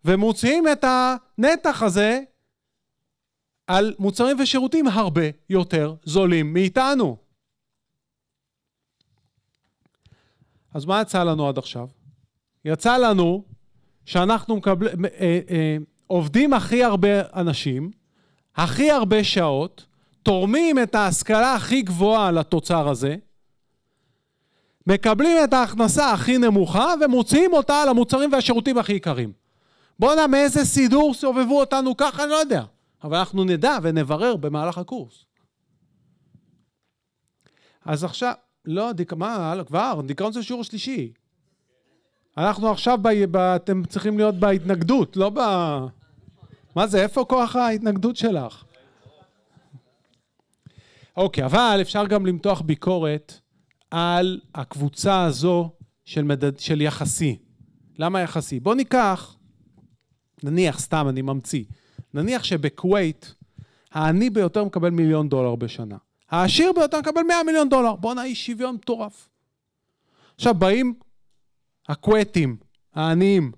ומוציאים את הנתח הזה על מוצרים ושירותים הרבה יותר זולים מאיתנו. אז מה יצא לנו עד עכשיו? יצא לנו שאנחנו מקבלים, אה, אה, עובדים הכי הרבה אנשים, הכי הרבה שעות, תורמים את ההשכלה הכי גבוהה לתוצר הזה, מקבלים את ההכנסה הכי נמוכה ומוציאים אותה על המוצרים והשירותים הכי יקרים. בואנה, מאיזה סידור סובבו אותנו ככה, אני לא יודע. אבל אנחנו נדע ונברר במהלך הקורס. אז עכשיו, לא, דיק... מה, כבר, דיכאון זה שיעור שלישי. אנחנו עכשיו, ב... ב... אתם צריכים להיות בהתנגדות, לא ב... מה זה, איפה כוח ההתנגדות שלך? אוקיי, אבל אפשר גם למתוח ביקורת על הקבוצה הזו של, מדד, של יחסי. למה יחסי? בוא ניקח, נניח, סתם, אני ממציא, נניח שבכווית העני ביותר מקבל מיליון דולר בשנה. העשיר ביותר מקבל 100 מיליון דולר. בואנה, אי שוויון מטורף. עכשיו באים הכווייתים, העניים,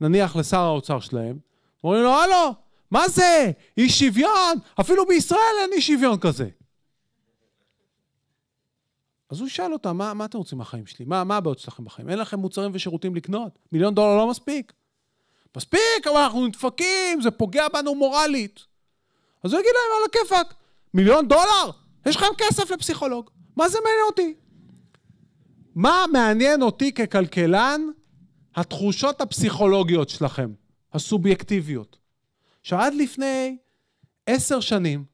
נניח לשר האוצר שלהם, אומרים לו, הלו, מה זה? אי שוויון? אפילו בישראל אין אי שוויון כזה. אז הוא שאל אותם, מה, מה אתם רוצים מהחיים שלי? מה, מה הבעיות שלכם בחיים? אין לכם מוצרים ושירותים לקנות? מיליון דולר לא מספיק. מספיק, אבל אנחנו נדפקים, זה פוגע בנו מורלית. אז הוא יגיד להם, על הכיפאק, מיליון דולר? יש לכם כסף לפסיכולוג. מה זה מעניין אותי? מה מעניין אותי ככלכלן? התחושות הפסיכולוגיות שלכם, הסובייקטיביות. עכשיו, עד לפני עשר שנים,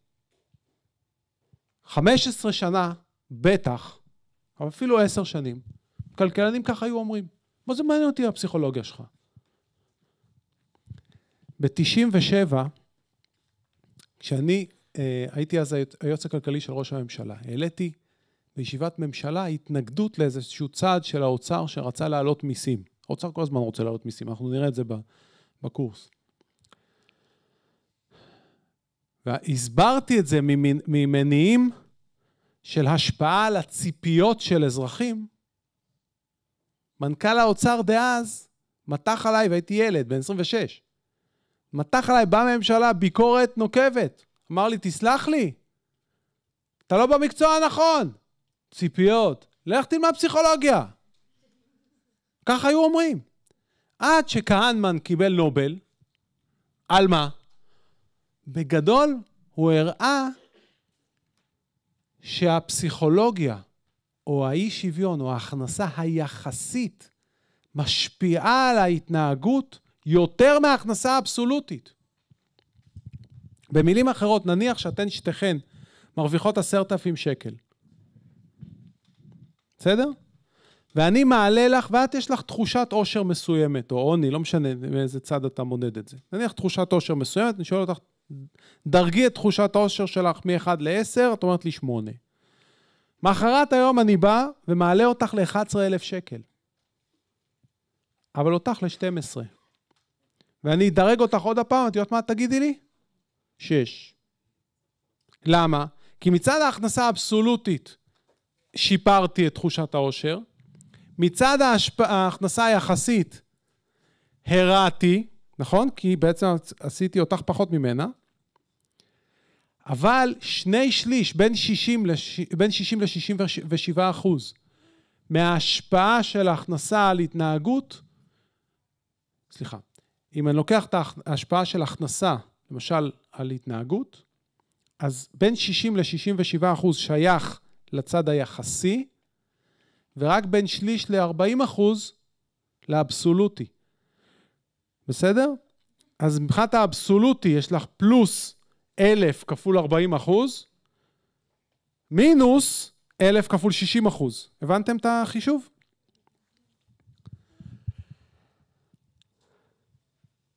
חמש עשרה שנה, בטח, אבל אפילו עשר שנים, כלכלנים ככה היו אומרים, מה זה מעניין אותי הפסיכולוגיה שלך? ב-97, כשאני אה, הייתי אז היועץ הכלכלי של ראש הממשלה, העליתי בישיבת ממשלה התנגדות לאיזשהו צעד של האוצר שרצה להעלות מיסים. האוצר כל הזמן רוצה להעלות מיסים, אנחנו נראה את זה בקורס. והסברתי את זה ממניעים של השפעה על הציפיות של אזרחים, מנכ"ל האוצר דאז מתח עליי, והייתי ילד, בן 26, מתח עליי באה מהממשלה ביקורת נוקבת. אמר לי, תסלח לי, אתה לא במקצוע הנכון. ציפיות, לך תלמד פסיכולוגיה. כך היו אומרים. עד שכהנמן קיבל נובל, על מה? בגדול, הוא הראה שהפסיכולוגיה, או האי שוויון, או ההכנסה היחסית, משפיעה על ההתנהגות יותר מההכנסה האבסולוטית. במילים אחרות, נניח שאתן שתיכן מרוויחות עשרת אלפים שקל. בסדר? ואני מעלה לך, ואת יש לך תחושת עושר מסוימת, או עוני, לא משנה מאיזה צד אתה מודד את זה. נניח תחושת עושר מסוימת, אני שואל אותך, דרגי את תחושת האושר שלך מ-1 ל-10, את אומרת לי 8. מחרת היום אני בא ומעלה אותך ל-11,000 שקל, אבל אותך ל-12. ואני אדרג אותך עוד הפעם, את יודעת מה תגידי לי? 6. למה? כי מצד ההכנסה האבסולוטית שיפרתי את תחושת האושר, מצד ההשפ... ההכנסה היחסית הרעתי, נכון? כי בעצם עשיתי אותך פחות ממנה, אבל שני שליש, בין 60 לש... בין 60 ל-67 אחוז מההשפעה של ההכנסה על התנהגות, סליחה, אם אני לוקח את ההשפעה של הכנסה, למשל על התנהגות, אז בין 60 ל-67 אחוז שייך לצד היחסי, ורק בין שליש ל-40 אחוז לאבסולוטי. בסדר? אז מבחינת האבסולוטי יש לך פלוס 1,000 כפול 40 אחוז, מינוס 1,000 כפול 60 אחוז. הבנתם את החישוב?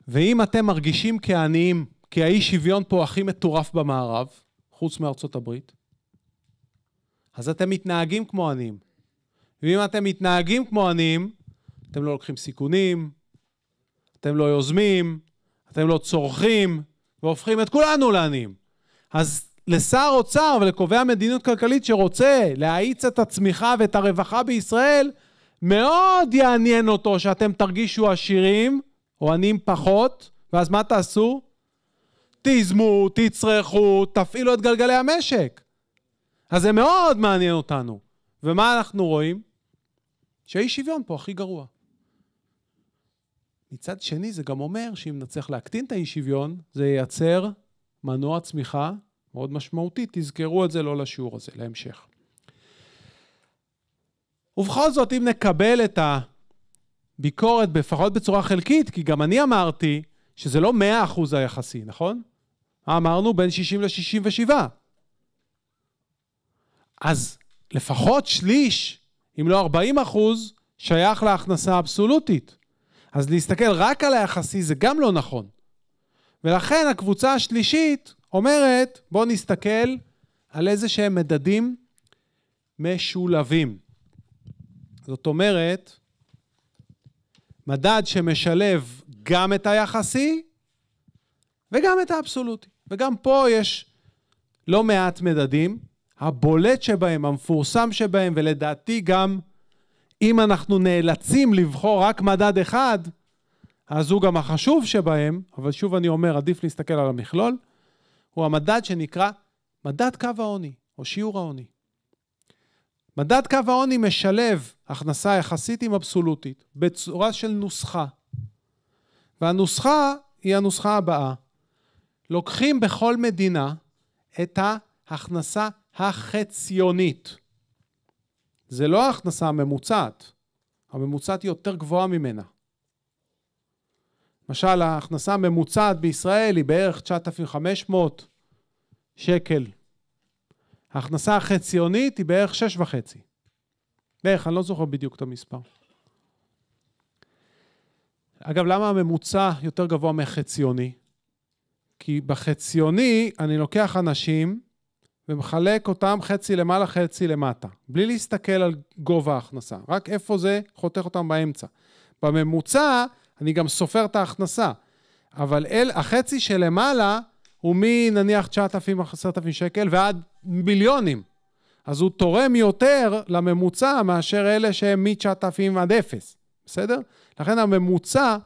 ואם אתם מרגישים כעניים, כי האי שוויון פה הכי מטורף במערב, חוץ מארצות הברית, אז אתם מתנהגים כמו עניים. ואם אתם מתנהגים כמו עניים, אתם לא לוקחים סיכונים, אתם לא יוזמים, אתם לא צורכים, והופכים את כולנו לעניים. אז לשר אוצר ולקובע מדיניות כלכלית שרוצה להאיץ את הצמיחה ואת הרווחה בישראל, מאוד יעניין אותו שאתם תרגישו עשירים, או עניים פחות, ואז מה תעשו? תיזמו, תצרכו, תפעילו את גלגלי המשק. אז זה מאוד מעניין אותנו. ומה אנחנו רואים? שהאי שוויון פה הכי גרוע. מצד שני, זה גם אומר שאם נצליח להקטין את האי שוויון, זה ייצר מנוע צמיחה מאוד משמעותי. תזכרו את זה לא לשיעור הזה, להמשך. ובכל זאת, אם נקבל את הביקורת, לפחות בצורה חלקית, כי גם אני אמרתי שזה לא 100% היחסי, נכון? אמרנו בין 60 ל-67. אז לפחות שליש, אם לא 40 אחוז, שייך להכנסה אבסולוטית. אז להסתכל רק על היחסי זה גם לא נכון. ולכן הקבוצה השלישית אומרת, בואו נסתכל על איזה שהם מדדים משולבים. זאת אומרת, מדד שמשלב גם את היחסי וגם את האבסולוטי. וגם פה יש לא מעט מדדים, הבולט שבהם, המפורסם שבהם, ולדעתי גם אם אנחנו נאלצים לבחור רק מדד אחד, אז הוא גם החשוב שבהם, אבל שוב אני אומר, עדיף להסתכל על המכלול, הוא המדד שנקרא מדד קו העוני, או שיעור העוני. מדד קו העוני משלב הכנסה יחסית עם אבסולוטית, בצורה של נוסחה. והנוסחה היא הנוסחה הבאה. לוקחים בכל מדינה את ההכנסה החציונית. זה לא ההכנסה הממוצעת, הממוצעת היא יותר גבוהה ממנה. למשל, ההכנסה הממוצעת בישראל היא בערך 9,500 שקל. ההכנסה החציונית היא בערך 6.5. בערך, אני לא זוכר בדיוק את המספר. אגב, למה הממוצע יותר גבוה מחציוני? כי בחציוני אני לוקח אנשים ומחלק אותם חצי למעלה, חצי למטה, בלי להסתכל על גובה ההכנסה, רק איפה זה חותך אותם באמצע. בממוצע, אני גם סופר את ההכנסה, אבל אל, החצי שלמעלה הוא מנניח 9,000, או 10,000 שקל ועד מיליונים. אז הוא תורם יותר לממוצע מאשר אלה שהם מ-9,000 עד 0, בסדר? לכן הממוצע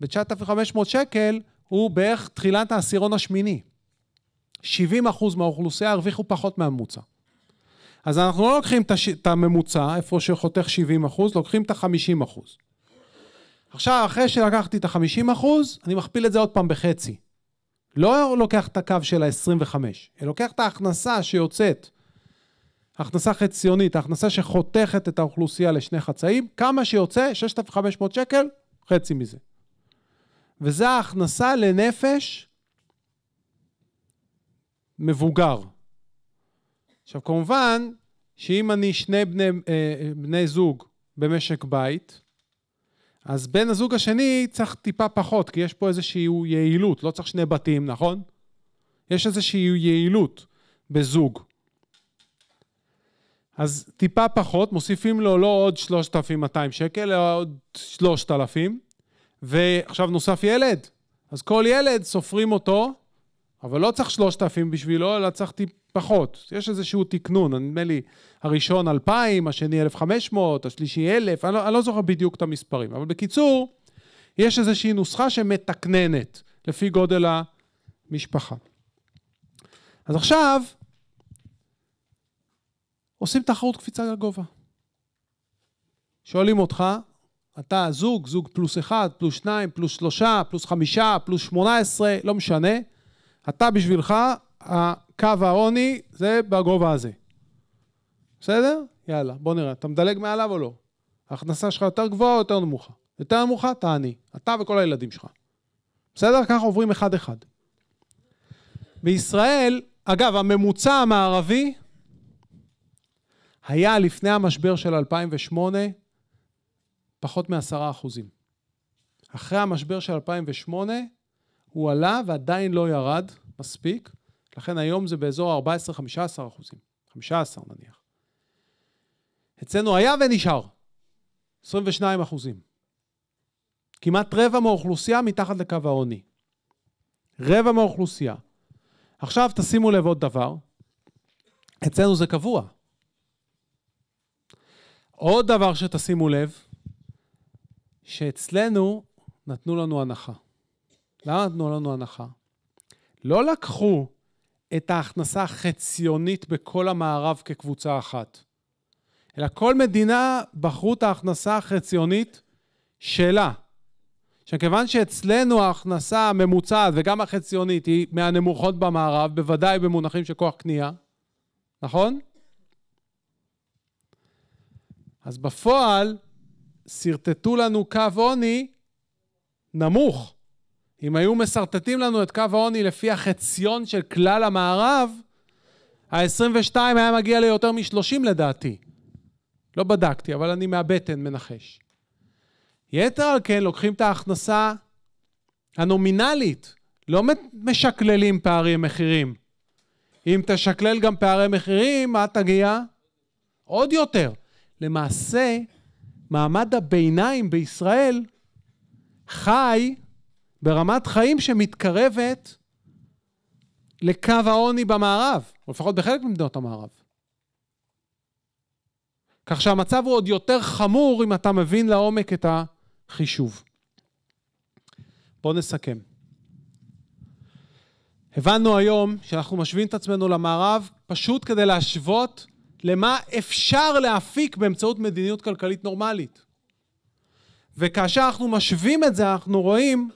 ב-9,500 שקל הוא בערך תחילת העשירון השמיני. 70% מהאוכלוסייה הרוויחו פחות מהממוצע. אז אנחנו לא לוקחים את, הממוצע, איפה שחותך 70 אחוז, לוקחים את ה-50 אחוז. עכשיו, אחרי שלקחתי את ה-50 אחוז, אני מכפיל את זה עוד פעם בחצי. לא לוקח את הקו של ה-25, אני לוקח את ההכנסה שיוצאת, הכנסה חציונית, ההכנסה שחותכת את האוכלוסייה לשני חצאים, כמה שיוצא, 6,500 שקל, חצי מזה. וזו ההכנסה לנפש מבוגר. עכשיו, כמובן שאם אני שני בני, אה, בני זוג במשק בית, אז בן הזוג השני צריך טיפה פחות, כי יש פה איזושהי יעילות, לא צריך שני בתים, נכון? יש איזושהי יעילות בזוג. אז טיפה פחות, מוסיפים לו לא עוד 3,200 שקל, אלא עוד 3,000, ועכשיו נוסף ילד. אז כל ילד סופרים אותו אבל לא צריך 3,000 בשבילו, אלא צריך פחות. יש איזשהו תקנון, נדמה לי, הראשון 2,000, השני 1,500, השלישי 1,000, אני לא, אני לא זוכר בדיוק את המספרים. אבל בקיצור, יש איזושהי נוסחה שמתקננת לפי גודל המשפחה. אז עכשיו, עושים תחרות קפיצה לגובה. שואלים אותך, אתה זוג, זוג פלוס אחד, פלוס שניים, פלוס שלושה, פלוס חמישה, פלוס שמונה עשרה, לא משנה. אתה בשבילך, קו העוני זה בגובה הזה. בסדר? יאללה, בוא נראה. אתה מדלג מעליו או לא? ההכנסה שלך יותר גבוהה או יותר נמוכה? יותר נמוכה, אתה עני. אתה וכל הילדים שלך. בסדר? ככה עוברים אחד-אחד. בישראל, אגב, הממוצע המערבי היה לפני המשבר של 2008 פחות מ-10 אחוזים. אחרי המשבר של 2008, הוא עלה ועדיין לא ירד מספיק, לכן היום זה באזור 14-15 אחוזים, 15 נניח. אצלנו היה ונשאר, 22 אחוזים. כמעט רבע מהאוכלוסייה מתחת לקו העוני. רבע מהאוכלוסייה. עכשיו תשימו לב עוד דבר, אצלנו זה קבוע. עוד דבר שתשימו לב, שאצלנו נתנו לנו הנחה. למה נתנו לנו הנחה? לא לקחו את ההכנסה החציונית בכל המערב כקבוצה אחת, אלא כל מדינה בחרו את ההכנסה החציונית שלה. שכיוון שאצלנו ההכנסה הממוצעת וגם החציונית היא מהנמוכות במערב, בוודאי במונחים של כוח קנייה, נכון? אז בפועל שרטטו לנו קו עוני נמוך. אם היו מסרטטים לנו את קו העוני לפי החציון של כלל המערב, ה-22 היה מגיע ליותר מ-30 לדעתי. לא בדקתי, אבל אני מהבטן מנחש. יתר על כן, לוקחים את ההכנסה הנומינלית, לא משקללים פערי מחירים. אם תשקלל גם פערי מחירים, מה תגיע? עוד יותר. למעשה, מעמד הביניים בישראל חי ברמת חיים שמתקרבת לקו העוני במערב, או לפחות בחלק ממדינות המערב. כך שהמצב הוא עוד יותר חמור אם אתה מבין לעומק את החישוב. בואו נסכם. הבנו היום שאנחנו משווים את עצמנו למערב פשוט כדי להשוות למה אפשר להפיק באמצעות מדיניות כלכלית נורמלית. וכאשר אנחנו משווים את זה, אנחנו רואים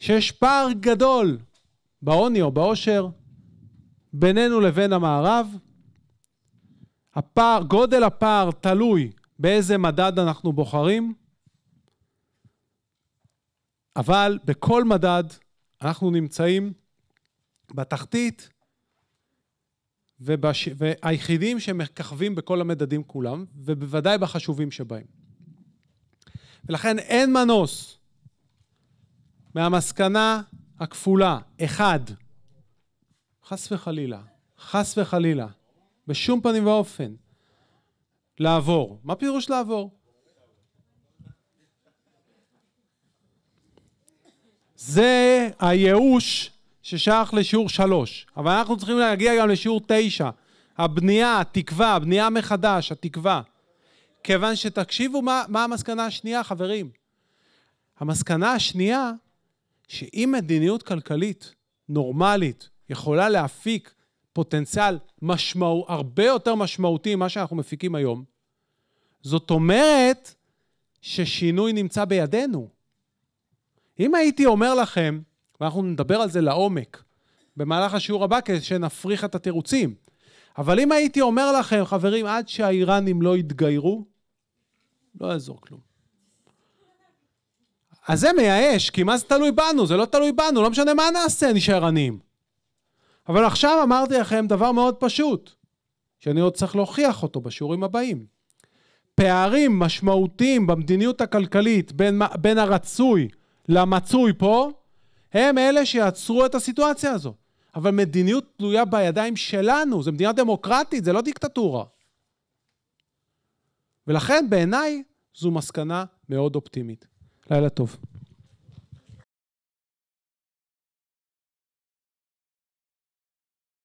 שיש פער גדול בעוני או בעושר בינינו לבין המערב. הפער, גודל הפער תלוי באיזה מדד אנחנו בוחרים, אבל בכל מדד אנחנו נמצאים בתחתית, ובש... והיחידים שמככבים בכל המדדים כולם, ובוודאי בחשובים שבהם. ולכן אין מנוס מהמסקנה הכפולה, אחד, חס וחלילה, חס וחלילה, בשום פנים ואופן, לעבור. מה פירוש לעבור? זה הייאוש ששייך לשיעור שלוש, אבל אנחנו צריכים להגיע גם לשיעור תשע. הבנייה, התקווה, הבנייה מחדש, התקווה. כיוון שתקשיבו מה, מה המסקנה השנייה, חברים. המסקנה השנייה שאם מדיניות כלכלית נורמלית יכולה להפיק פוטנציאל משמעו, הרבה יותר משמעותי ממה שאנחנו מפיקים היום, זאת אומרת ששינוי נמצא בידינו. אם הייתי אומר לכם, ואנחנו נדבר על זה לעומק במהלך השיעור הבא, כדי שנפריך את התירוצים, אבל אם הייתי אומר לכם, חברים, עד שהאיראנים לא יתגיירו, לא יעזור כלום. אז זה מייאש, כי מה זה תלוי בנו? זה לא תלוי בנו, לא משנה מה נעשה, נשאר עניים. אבל עכשיו אמרתי לכם דבר מאוד פשוט, שאני עוד צריך להוכיח אותו בשיעורים הבאים. פערים משמעותיים במדיניות הכלכלית בין, בין הרצוי למצוי פה, הם אלה שיעצרו את הסיטואציה הזו. אבל מדיניות תלויה בידיים שלנו, זו מדינה דמוקרטית, זה לא דיקטטורה. ולכן בעיניי זו מסקנה מאוד אופטימית. לילה טוב.